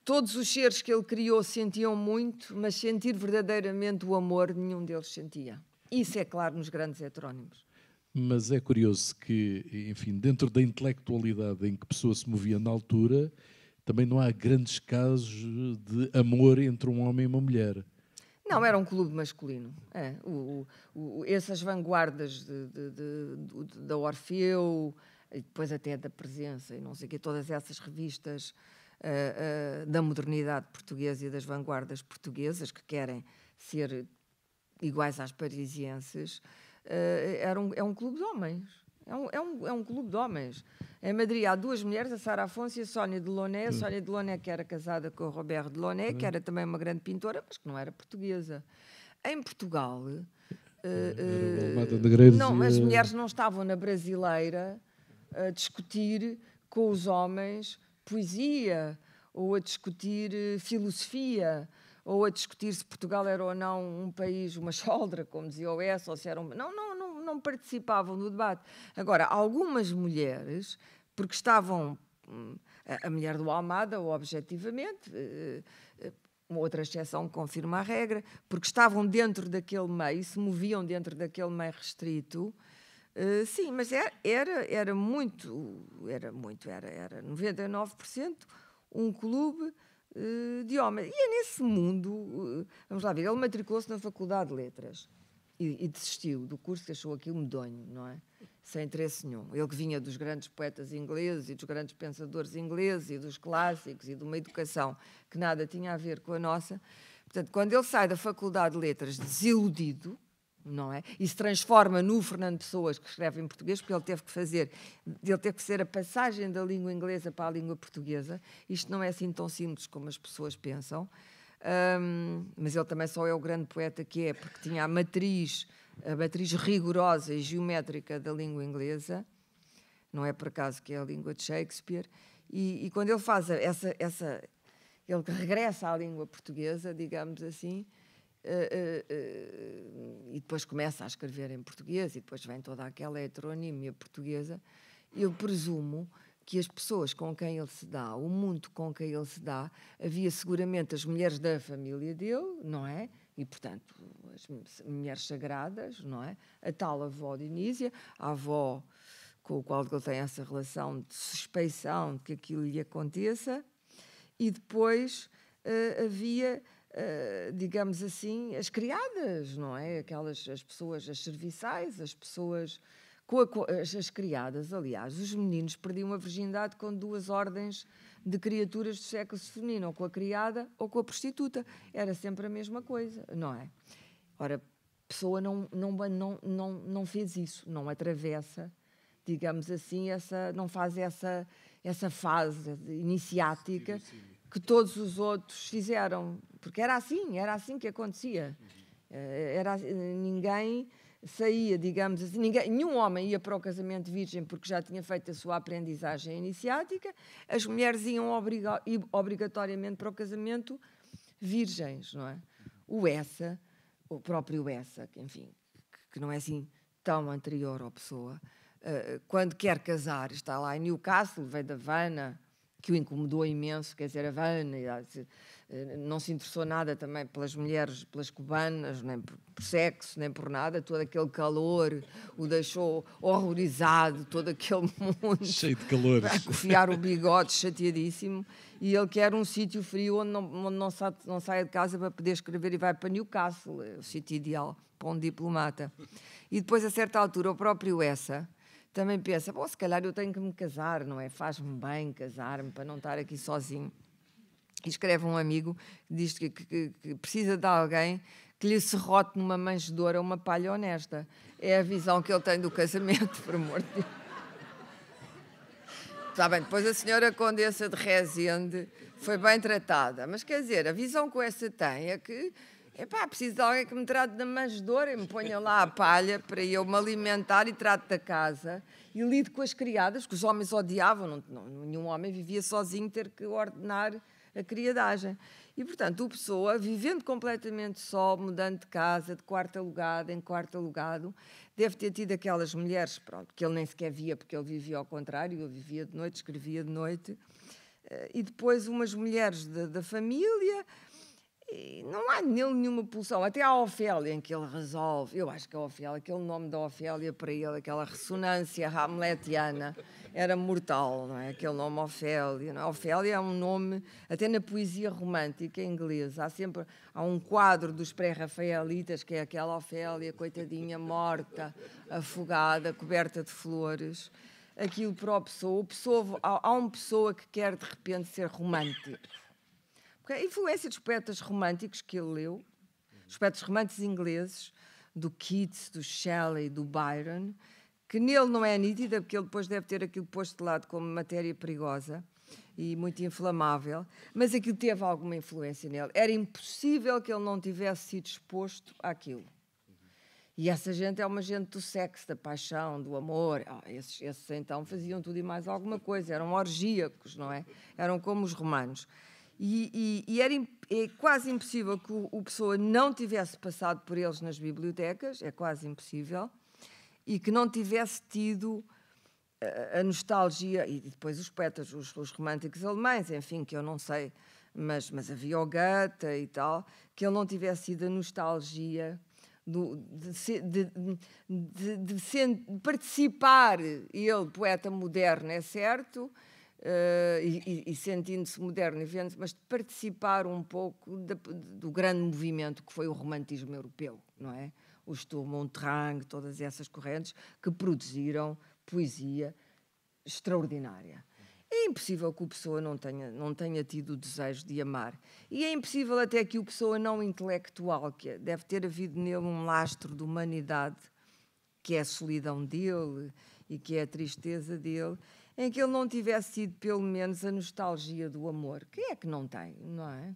todos os seres que ele criou sentiam muito, mas sentir verdadeiramente o amor nenhum deles sentia. Isso é claro nos grandes heterónimos. Mas é curioso que, enfim, dentro da intelectualidade em que a pessoa se movia na altura, também não há grandes casos de amor entre um homem e uma mulher. Não, era um clube masculino. É, o, o, essas vanguardas de, de, de, da Orfeu, e depois até da Presença, e não sei o quê, todas essas revistas uh, uh, da modernidade portuguesa e das vanguardas portuguesas que querem ser iguais às parisienses, eh, era um, é um clube de homens. É um, é, um, é um clube de homens. Em Madrid há duas mulheres, a Sara Afonso e a Sónia Delaunay. A hum. Sónia Delaunay que era casada com o Roberto Delaunay, que hum. era também uma grande pintora, mas que não era portuguesa. Em Portugal... Uh, uh, não, as mulheres não estavam na brasileira a discutir com os homens poesia ou a discutir filosofia ou a discutir se Portugal era ou não um país, uma choldra, <laughs> como dizia o S, ou se era um... Não, não, não, não participavam do debate. Agora, algumas mulheres, porque estavam... Hum, a, mulher do Almada, objetivamente, eh, eh, uma outra exceção confirma a regra, porque estavam dentro daquele meio, se moviam dentro daquele meio restrito, Uh, sim, mas era, é, era, era, muito, era muito, era, era 99% um clube eh, de homens. E é nesse mundo, eh, vamos lá ver, ele matriculou-se na Faculdade de Letras e, e, desistiu do curso que achou aquilo medonho, não é? Sem interesse nenhum. Ele que vinha dos grandes poetas ingleses e dos grandes pensadores ingleses e dos clássicos e de uma educação que nada tinha a ver com a nossa. Portanto, quando ele sai da Faculdade de Letras desiludido, não é? E se transforma no Fernando Pessoas, que escreve em português, porque ele teve que fazer, ele teve que ser a passagem da língua inglesa para a língua portuguesa. Isto não é assim tão simples como as pessoas pensam. Um, mas ele também só é o grande poeta que é, porque tinha a matriz, a matriz rigorosa e geométrica da língua inglesa, não é por acaso que é a língua de Shakespeare, e, e quando ele faz essa, essa, ele regressa à língua portuguesa, digamos assim, eh, eh, eh, e depois começa a escrever em português e depois vem toda aquela heteronímia portuguesa, eu presumo que as pessoas com quem ele se dá, o mundo com quem ele se dá, havia seguramente as mulheres da família dele, não é? E, portanto, as mulheres sagradas, não é? A tal avó de Inísia, a avó com o qual ele tem essa relação de suspeição de que aquilo lhe aconteça, e depois uh, havia eh, digamos assim, as criadas, não é? Aquelas as pessoas, as serviçais, as pessoas. Com a, as, criadas, aliás, os meninos perdiam a virgindade com duas ordens de criaturas do sexo feminino, ou com a criada ou com a prostituta. Era sempre a mesma coisa, não é? Ora, pessoa não, não, não, não, não fez isso, não atravessa, digamos assim, essa, não faz essa, essa fase iniciática. Sim, sim que todos os outros fizeram, porque era assim, era assim que acontecia. Eh, era, assim, ninguém saía, digamos assim, ninguém, nenhum homem ia para o casamento virgem porque já tinha feito a sua aprendizagem iniciática, as mulheres iam obrigatoriamente para o casamento virgens, não é? O Essa, o próprio Essa, que, enfim, que não é assim tão anterior à pessoa, eh, quando quer casar, está lá em Newcastle, veio da Havana, que o incomodou imenso, quer dizer, a Havana, ah, eh, não se interessou nada também pelas mulheres, pelas cubanas, nem por, sexo, nem por nada, todo aquele calor o deixou horrorizado, todo aquele <laughs> mundo. Cheio de calor. A cofiar o bigode, chateadíssimo, e ele quer um sítio frio onde, não, onde não, sa, não saia de casa para poder escrever e vai para Newcastle, é o sítio ideal para um diplomata. E depois, a certa altura, o próprio Essa também pensa, bom, se calhar eu tenho que me casar, não é? Faz-me bem casar-me para não estar aqui sozinho. E escreve um amigo que diz que, que, que precisa de alguém que lhe serrote numa manjedoura uma palha honesta. É a visão que ele tem do casamento, <laughs> por amor de Deus. Está bem, depois a senhora Condessa de Rezende foi bem tratada, mas quer dizer, a visão que essa tem é que Epá, preciso de alguém que me trate da manjedoura e me ponha lá a palha para eu me alimentar e trate da casa. E lido com as criadas, que os homens odiavam, não, não, nenhum homem vivia sozinho ter que ordenar a criadagem. E, portanto, o Pessoa, vivendo completamente só, mudando de casa, de quarto alugado em quarto alugado, deve ter tido aquelas mulheres, pronto, que ele nem sequer via, porque ele vivia ao contrário, eu vivia de noite, escrevia de noite, eh, e depois umas mulheres da, da família, e não há nele nenhuma pulsão. Até a Ofélia, em que ele resolve, eu acho que a Ofélia, aquele nome da Ofélia para ele, aquela ressonância hamletiana, era mortal, não é? Aquele nome Ofélia. Não é? Ofélia é um nome, até na poesia romântica inglesa, há sempre há um quadro dos pré-rafaelitas que é aquela Ofélia, coitadinha, morta, afogada, coberta de flores. Aquilo para o Pessoa. O pessoa há, há um Pessoa que quer de repente ser romântico época, a influência dos poetas românticos que ele leu, os poetas românticos ingleses, do Keats, do Shelley, do Byron, que nele não é nítida, porque ele depois deve ter aquilo posto de lado como matéria perigosa e muito inflamável, mas aquilo teve alguma influência nele. Era impossível que ele não tivesse sido exposto àquilo. E essa gente é uma gente do sexo, da paixão, do amor. Ah, esses, esses então faziam tudo e mais alguma coisa, eram orgíacos, não é? Eram como os romanos. E, e, e era é quase impossível que o, o, Pessoa não tivesse passado por eles nas bibliotecas, é quase impossível, e que não tivesse tido a, eh, a nostalgia, e depois os poetas, os, os, românticos alemães, enfim, que eu não sei, mas, mas havia o Goethe e tal, que ele não tivesse tido a nostalgia do, de, de, de, de, participar, ele, poeta moderno, é certo, Uh, e, e sentindo-se moderno e vendo mas de participar um pouco de, do grande movimento que foi o romantismo europeu, não é? O Sturm und Drang, todas essas correntes que produziram poesia extraordinária. É impossível que o Pessoa não tenha, não tenha tido o desejo de amar. E é impossível até que o Pessoa não intelectual, que é, deve ter havido nele um lastro de humanidade, que é a solidão dele e que é a tristeza dele, em que ele não tivesse sido pelo menos a nostalgia do amor. Quem é que não tem, não é?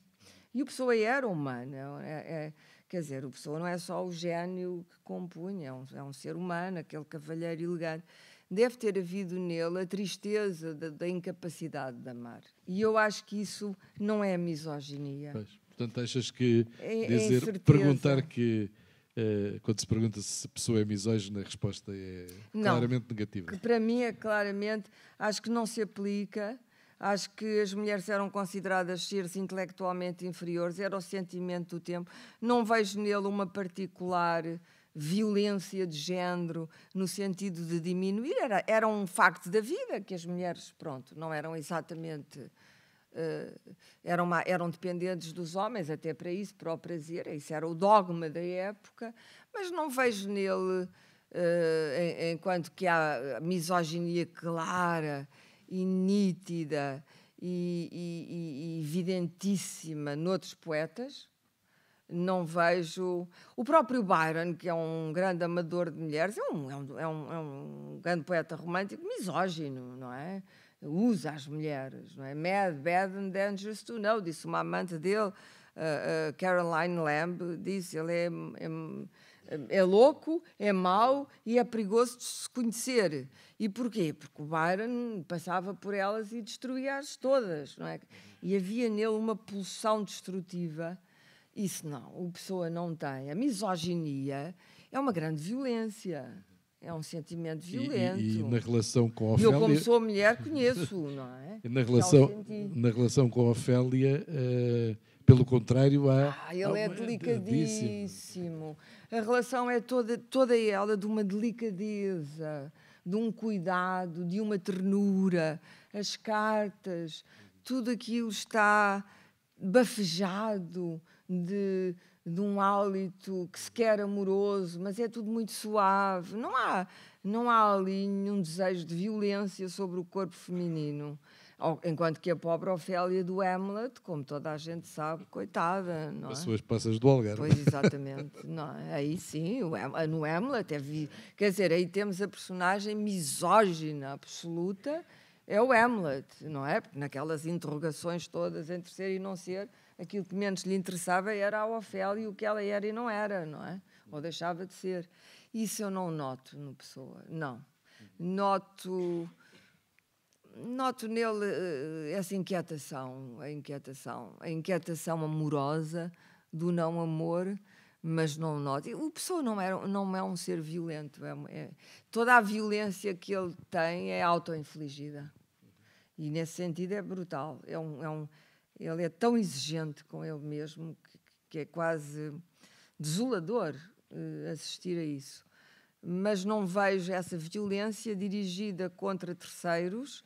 E o Pessoa era humano, é, é, é, quer dizer, o Pessoa não é só o gênio que compunha, é um, é um ser humano, aquele cavalheiro elegante. Deve ter havido nele a tristeza da, da, incapacidade de amar. E eu acho que isso não é misoginia. Pois, portanto, achas que é, é dizer, perguntar que eh, quando se pergunta se a pessoa é misógina, a resposta é não, claramente negativa. para mim é claramente, acho que não se aplica. Acho que as mulheres eram consideradas seres intelectualmente inferiores, era o sentimento do tempo. Não vejo nele uma particular violência de género no sentido de diminuir. Era, era um facto da vida que as mulheres, pronto, não eram exatamente eh, eram, uma, eram dependentes dos homens até para isso, para o prazer, isso era o dogma da época, mas não vejo nele, uh, enquanto que há misoginia clara e nítida e, e, e, evidentíssima noutros poetas, não vejo. O próprio Byron, que é um grande amador de mulheres, é um, é um, é um, é um grande poeta romântico misógino, não é? usa as mulheres, não é? Mad, Bad and Dangerous to Know, disse uma amante dele, uh, uh, Caroline Lamb, disse, ele é, é, é, é, louco, é mau e é perigoso de se conhecer. E porquê? Porque o Byron passava por elas e destruía-as todas, não é? E havia nele uma pulsão destrutiva, isso não, o Pessoa não tem. A misoginia é uma grande violência, é um sentimento violento. E, e, e na relação com a Ofélia. Eu, como sou mulher, conheço, <laughs> não é? na, relação, na relação com a Ofélia, uh, pelo contrário, há. Ah, ele há é, é delicadíssimo. A relação é toda, toda ela de uma delicadeza, de um cuidado, de uma ternura. As cartas, tudo aquilo está bafejado de de um hálito que sequer amoroso, mas é tudo muito suave. Não há, não há ali nenhum desejo de violência sobre o corpo feminino. Enquanto que a pobre Ofélia do Hamlet, como toda a gente sabe, coitada. Não é? As suas passas do Algarve. Pois, exatamente. não, aí sim, no Hamlet, é vi... quer dizer, aí temos a personagem misógina absoluta, é o Hamlet, não é? Porque naquelas interrogações todas entre ser e não ser, aquilo que menos lhe interessava era a Ofélia e o que ela era e não era, não é? Ou deixava de ser. Isso eu não noto no Pessoa, não. Noto noto nele eh, essa inquietação, a inquietação, a inquietação amorosa do não amor, mas não noto. O pessoa não é, não é um ser violento. É, é, toda a violência que ele tem é auto-infligida. E nesse sentido é brutal. É um, é um ele é tão exigente com ele mesmo que, que é quase desolador uh, assistir a isso. Mas não vejo essa violência dirigida contra terceiros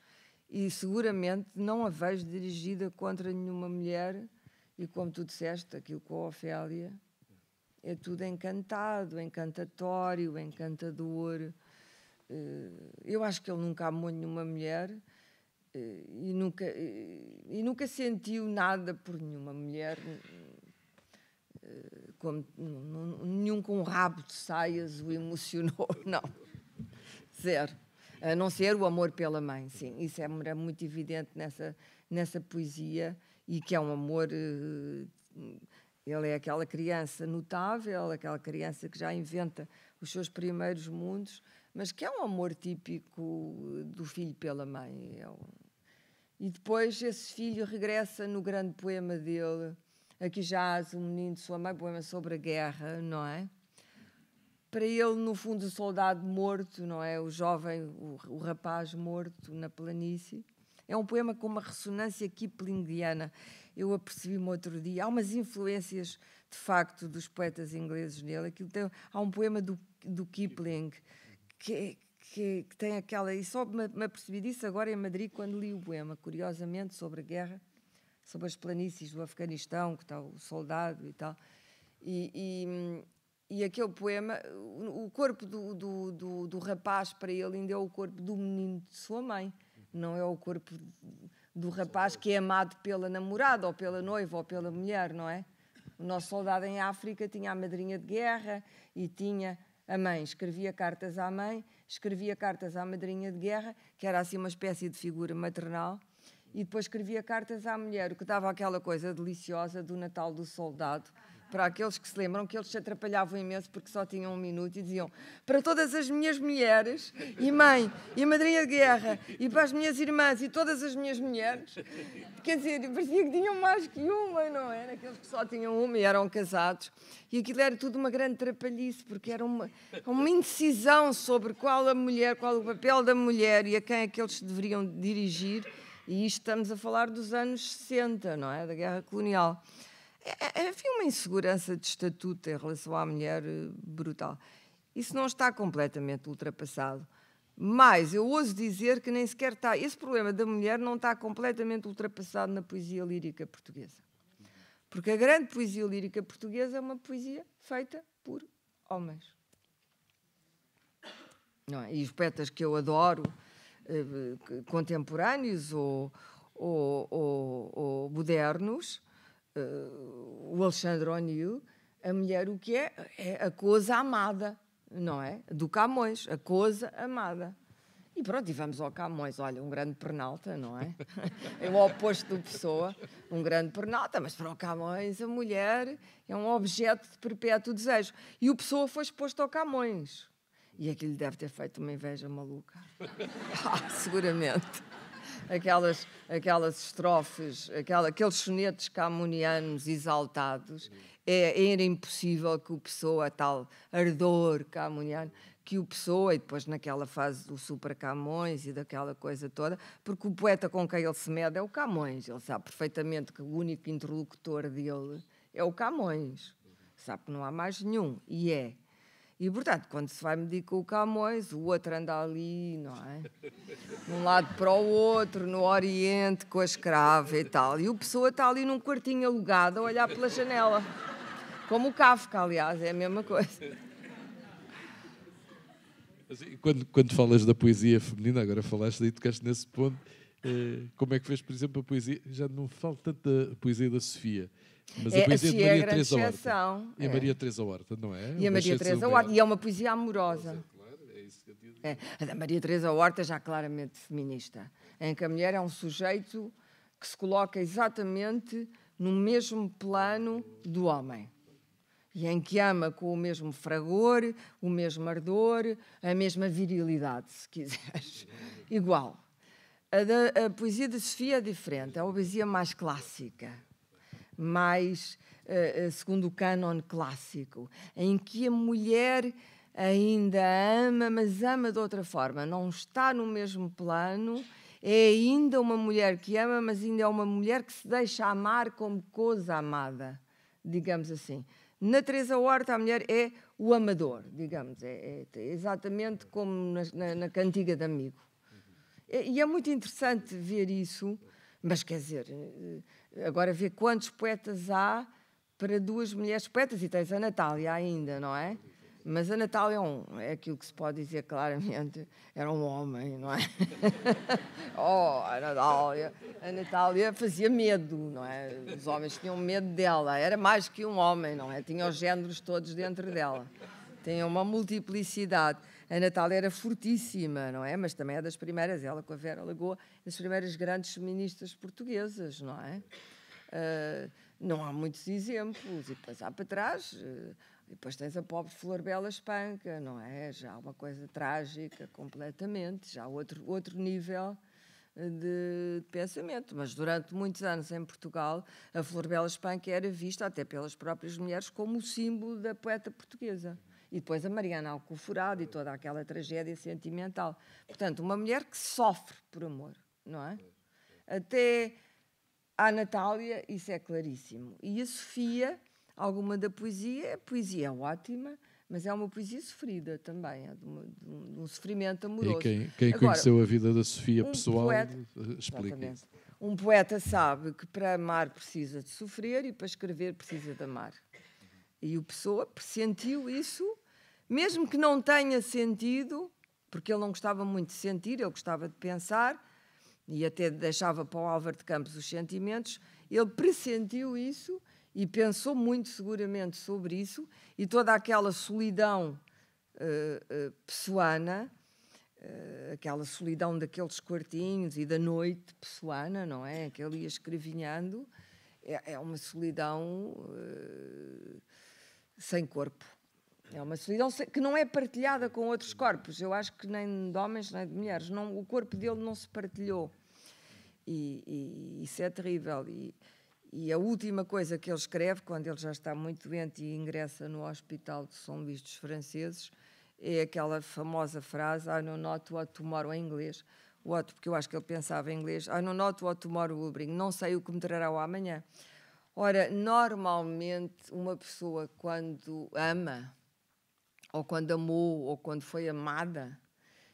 e seguramente não a vejo dirigida contra nenhuma mulher. E como tu disseste, aquilo com a Ofélia é tudo encantado, encantatório, encantador. Eh, eu acho que ele nunca amou nenhuma mulher, eh, e nunca eh, e nunca sentiu nada por nenhuma mulher eh, como, nenhum com um rabo de saias o emocionou <laughs> não zero a não ser o amor pela mãe sim isso é, muito evidente nessa nessa poesia e que é um amor ele é aquela criança notável aquela criança que já inventa os seus primeiros mundos mas que é um amor típico do filho pela mãe é um, e depois esse filho regressa no grande poema dele, Aqui jaz o menino de sua mãe, poema sobre a guerra, não é? Para ele, no fundo, o soldado morto, não é? O jovem, o, o rapaz morto na planície. É um poema com uma ressonância kiplingiana. Eu apercebi-me outro dia. Há umas influências, de facto, dos poetas ingleses nele. Aquilo tem, há um poema do, do Kipling que, é que, que, tem aquela. E só me, me apercebi disso agora em Madrid, quando li o poema, curiosamente, sobre a guerra, sobre as planícies do Afeganistão, que está o soldado e tal. E, e, e aquele poema, o, o corpo do, do, do, do, rapaz, para ele, ainda é o corpo do menino de sua mãe, não é o corpo do rapaz que é amado pela namorada, ou pela noiva, ou pela mulher, não é? O nosso soldado em África tinha a madrinha de guerra e tinha a mãe, escrevia cartas à mãe escrevia cartas à madrinha de guerra, que era assim uma espécie de figura maternal, e depois escrevia cartas à mulher, o que dava aquela coisa deliciosa do Natal do Soldado, para aqueles que se lembram que eles se atrapalhavam imenso porque só tinham um minuto e diziam para todas as minhas mulheres e mãe e madrinha de guerra e para as minhas irmãs e todas as minhas mulheres. Quer dizer, parecia que tinham mais que uma, não era? É? Aqueles que só tinham uma e eram casados. E aquilo era tudo uma grande trapalhice porque era uma, uma indecisão sobre qual a mulher, qual o papel da mulher e a quem é que eles deveriam dirigir. E isto estamos a falar dos anos 60, não é? Da guerra colonial. É, é, havia uma insegurança de estatuto em relação à mulher eh, brutal. Isso não está completamente ultrapassado. Mas eu ouso dizer que nem sequer está. Esse problema da mulher não está completamente ultrapassado na poesia lírica portuguesa. Porque a grande poesia lírica portuguesa é uma poesia feita por homens. É? E os poetas que eu adoro, eh, contemporâneos ou, ou, ou, ou modernos, uh, o Alexandre O'Neill, a mulher o que é? É a coisa amada, não é? Do Camões, a coisa amada. E pronto, e vamos ao Camões. Olha, um grande pernalta, não é? <laughs> É o oposto do Pessoa, um grande pernalta, mas para o Camões a mulher é um objeto de perpétuo desejo. E o Pessoa foi exposto ao Camões. E aquilo deve ter feito uma inveja maluca. <laughs> Ah, seguramente aquelas, aquelas estrofes, aquela, aqueles sonetos camunianos exaltados, é, era impossível que o Pessoa, tal ardor camuniano, que o Pessoa, e depois naquela fase do super Camões e daquela coisa toda, porque o poeta com quem ele se mede é o Camões, ele sabe perfeitamente que o único interlocutor dele é o Camões, sabe que não há mais nenhum, e é. E, portanto, quando se vai medir com o Camões, o outro anda ali, não é? De um lado para o outro, no Oriente, com a escrava e tal. E o Pessoa está ali num quartinho alugado a olhar pela janela. Como o Kafka, aliás, é a mesma coisa. Quando, quando falas da poesia feminina, agora falaste aí, tocaste nesse ponto, eh, como é que fez, por exemplo, a poesia... Já não falo tanto da poesia da Sofia, mas é, a poesia assim, de Maria é a Teresa Horta. E a é. Maria Teresa Horta, não é? E a Maria Teresa Horta, e é uma poesia amorosa. É, é, é a da Maria Teresa Horta já claramente feminista, em que a mulher é um sujeito que se coloca exatamente no mesmo plano do homem. E em que ama com o mesmo fragor, o mesmo ardor, a mesma virilidade, se quiseres. <laughs> Igual. A, da, a poesia de Sofia é diferente, é uma poesia mais clássica mais uh, segundo o cânon clássico, em que a mulher ainda ama, mas ama de outra forma, não está no mesmo plano, é ainda uma mulher que ama, mas ainda é uma mulher que se deixa amar como coisa amada, digamos assim. Na Teresa Horta, a mulher é o amador, digamos, é, é exatamente como na, na, na Cantiga de Amigo. E é muito interessante ver isso, mas quer dizer, eh, Agora vê quantos poetas há para duas mulheres poetas, e tens a Natália ainda, não é? Mas a Natália é, um, é aquilo que se pode dizer claramente, era um homem, não é? <laughs> oh, a Natália, a Natália fazia medo, não é? Os homens tinham medo dela, era mais que um homem, não é? Tinha os géneros todos dentro dela, tinha uma multiplicidade. A Natália era fortíssima, não é? Mas também é das primeiras, ela com a Vera Lagoa, das primeiras grandes feministas portuguesas, não é? Uh, não há muitos exemplos. E depois há para trás, uh, depois tens a pobre Flor Bela Espanca, não é? Já há uma coisa trágica completamente, já há outro, outro nível ah, de, pensamento, mas durante muitos anos em Portugal, a Flor Bela Espanca era vista até pelas próprias mulheres como o símbolo da poeta portuguesa. E depois a Mariana Alcoforado e toda aquela tragédia sentimental. Portanto, uma mulher que sofre por amor, não é? Até à Natália, isso é claríssimo. E a Sofia, alguma da poesia, a poesia é ótima, mas é uma poesia sofrida também, é de, uma, de, um, de um, sofrimento amoroso. E quem, quem Agora, conheceu a vida da Sofia um pessoal, eh, explica Um poeta sabe que para amar precisa de sofrer e para escrever precisa de amar. E o Pessoa sentiu isso, mesmo que não tenha sentido, porque ele não gostava muito de sentir, ele gostava de pensar, e até deixava para o Álvaro de Campos os sentimentos, ele pressentiu isso e pensou muito seguramente sobre isso, e toda aquela solidão uh, uh pessoana eh, aquela solidão daqueles quartinhos e da noite pessoana, não é? Que ele ia escrevinhando, é, é uma solidão uh, sem corpo. É uma solidão que não é partilhada com outros corpos. Eu acho que nem de homens nem de mulheres. Não, o corpo dele não se partilhou. E, e isso é terrível. E, e, a última coisa que ele escreve, quando ele já está muito doente e ingressa no Hospital de São Luís dos Franceses, é aquela famosa frase: I don't know what tomorrow em inglês. What, porque eu acho que ele pensava em inglês: I don't know what tomorrow will bring. Não sei o que me trará o amanhã. Ora, normalmente uma pessoa quando ama, ou quando amou, ou quando foi amada,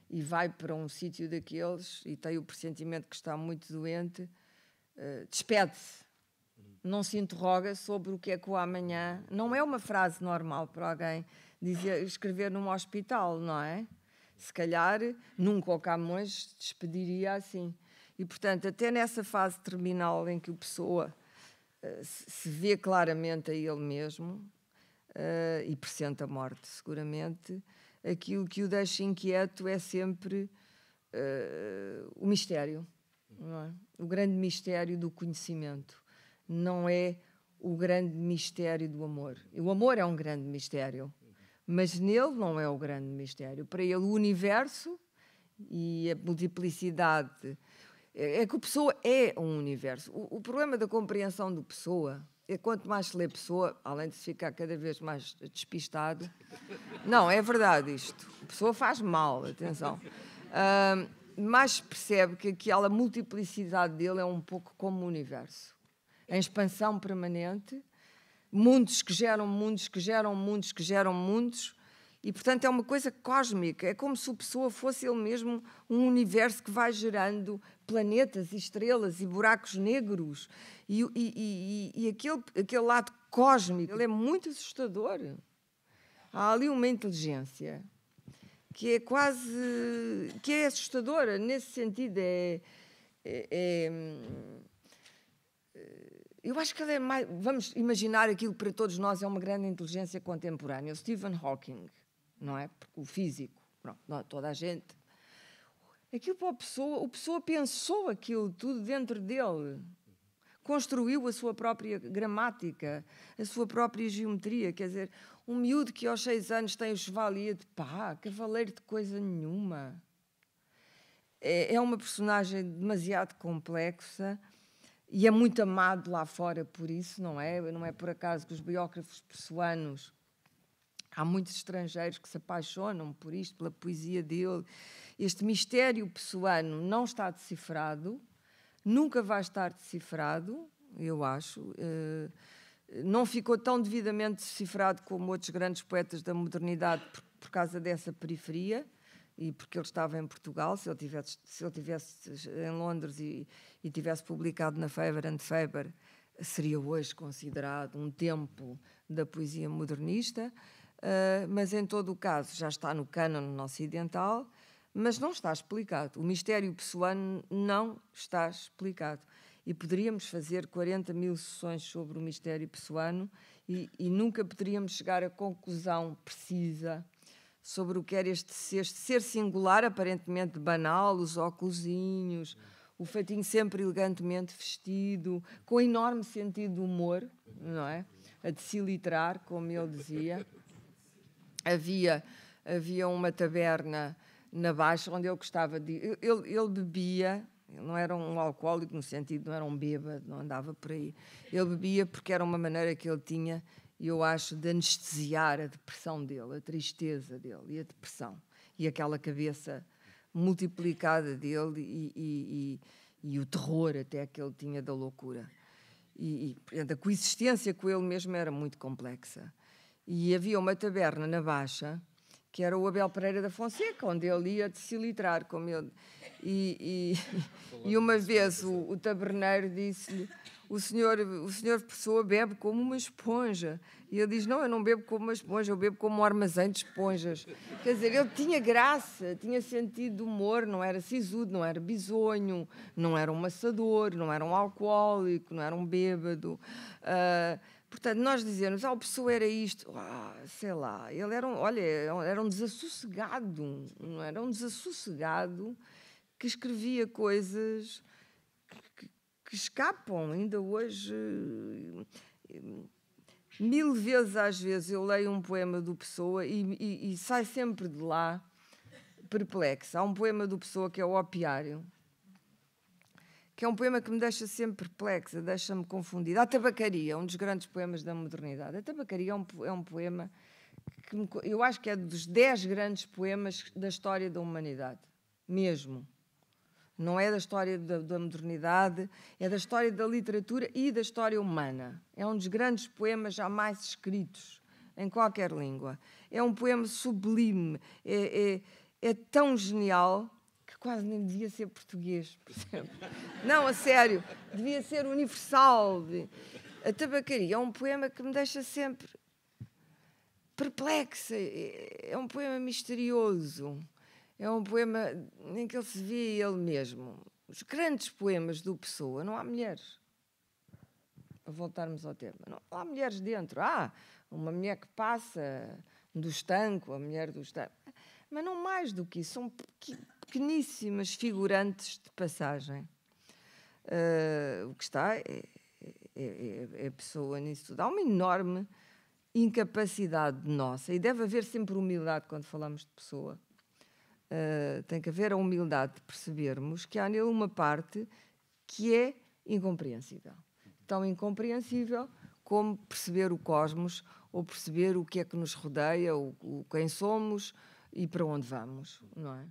e vai para um sítio daqueles e tem o pressentimento que está muito doente, uh, despede-se. Não se interroga sobre o que é que o amanhã. Não é uma frase normal para alguém dizer, escrever num hospital, não é? Se calhar nunca o Camões despediria assim. E, portanto, até nessa fase terminal em que o pessoa eh, se vê claramente a ele mesmo eh, e pressente a morte, seguramente. Aquilo que o deixa inquieto é sempre eh, o mistério, é? o grande mistério do conhecimento. Não é o grande mistério do amor. O amor é um grande mistério, mas nele não é o grande mistério. Para ele, o universo e a multiplicidade é, é, que o pessoa é um universo. O, o problema da compreensão do pessoa é quanto mais se lê pessoa, além de se ficar cada vez mais despistado. Não, é verdade isto. A pessoa faz mal, atenção. Um, mais se percebe que aquela multiplicidade dele é um pouco como o universo em expansão permanente, mundos que geram mundos, que geram mundos, que geram mundos. E, portanto, é uma coisa cósmica. É como se o pessoa fosse ele mesmo um universo que vai gerando planetas e estrelas e buracos negros e, e, e, e aquele, aquele lado cósmico, ele é muito assustador. Há ali uma inteligência que é quase que é assustadora nesse sentido é, é, é, eh, eu acho que ela é mais vamos imaginar aquilo para todos nós é uma grande inteligência contemporânea o Stephen Hawking não é o físico pronto, é? toda a gente Aquilo é para o pessoa, o pessoa pensou aquilo tudo dentro dele. Construiu a sua própria gramática, a sua própria geometria. Quer dizer, um miúdo que aos seis anos tem o chevalier de pá, cavaleiro de coisa nenhuma. É, é uma personagem demasiado complexa e é muito amado lá fora por isso, não é? Não é por acaso que os biógrafos pessoanos há muitos estrangeiros que se apaixonam por isto, pela poesia dele este mistério pessoano não está decifrado, nunca vai estar decifrado, eu acho. Eh, não ficou tão devidamente decifrado como outros grandes poetas da modernidade por, por causa dessa periferia e porque ele estava em Portugal, se ele tivesse, se ele tivesse em Londres e, e tivesse publicado na Faber and Faber, seria hoje considerado um tempo da poesia modernista, uh, mas em todo o caso já está no cânone ocidental mas não está explicado. O mistério pessoano não está explicado. E poderíamos fazer 40 mil sessões sobre o mistério pessoano e, e nunca poderíamos chegar à conclusão precisa sobre o que era este ser, ser singular, aparentemente banal, os óculosinhos, o feitinho sempre elegantemente vestido, com enorme sentido de humor, não é? A desilitrar, como ele dizia. Havia, havia uma taberna na Baixa, onde ele gostava de. Ele, ele, bebia, ele não era um alcoólico no sentido, não era um bêbado, não andava por aí. Ele bebia porque era uma maneira que ele tinha, eu acho, de anestesiar a depressão dele, a tristeza dele e a depressão. E aquela cabeça multiplicada dele e, e, e, e o terror até que ele tinha da loucura. E, portanto, a coexistência com ele mesmo era muito complexa. E havia uma taberna na Baixa que era o Abel Pereira da Fonseca, onde ele ia desilitrar, como ele E, e, e uma vez o, o taberneiro disse-lhe: o senhor, o senhor Pessoa bebe como uma esponja. E ele diz: Não, eu não bebo como uma esponja, eu bebo como um armazém de esponjas. Quer dizer, ele tinha graça, tinha sentido de humor, não era sisudo, não era bisonho, não era um maçador, não era um alcoólico, não era um bêbado. Uh, Portanto, nós dizemos, ah, o pessoa era isto, ah, sei lá, ele era um, olha, era um desassossegado, não é? era um desassossegado que escrevia coisas que, que escapam ainda hoje. Eh, mil vezes às vezes eu leio um poema do Pessoa e, e, e sai sempre de lá perplexa. Há um poema do Pessoa que é o Opiário, que é um poema que me deixa sempre perplexa, deixa-me confundida. A Tabacaria, um dos grandes poemas da modernidade. A Tabacaria é um, é um poema que me, eu acho que é dos dez grandes poemas da história da humanidade, mesmo. Não é da história da, da modernidade, é da história da literatura e da história humana. É um dos grandes poemas jamais escritos em qualquer língua. É um poema sublime, é, é, é tão genial quase nem devia ser português, por exemplo. Não, a sério, devia ser universal. A Tabacaria é um poema que me deixa sempre perplexa, é um poema misterioso, é um poema em que ele se vê ele mesmo. Os grandes poemas do Pessoa, não há mulheres. A voltarmos ao tema, não há mulheres dentro. Há ah, uma mulher que passa do estanco, a mulher do estanco mas não mais do que isso, são pequeníssimas figurantes de passagem. Uh, o que está é, é, é, é, a pessoa nisso tudo. Há uma enorme incapacidade nossa e deve haver sempre humildade quando falamos de pessoa. Uh, tem que haver a humildade de percebermos que há nele uma parte que é incompreensível. Tão incompreensível como perceber o cosmos ou perceber o que é que nos rodeia, o, o quem somos, e para onde vamos, não é?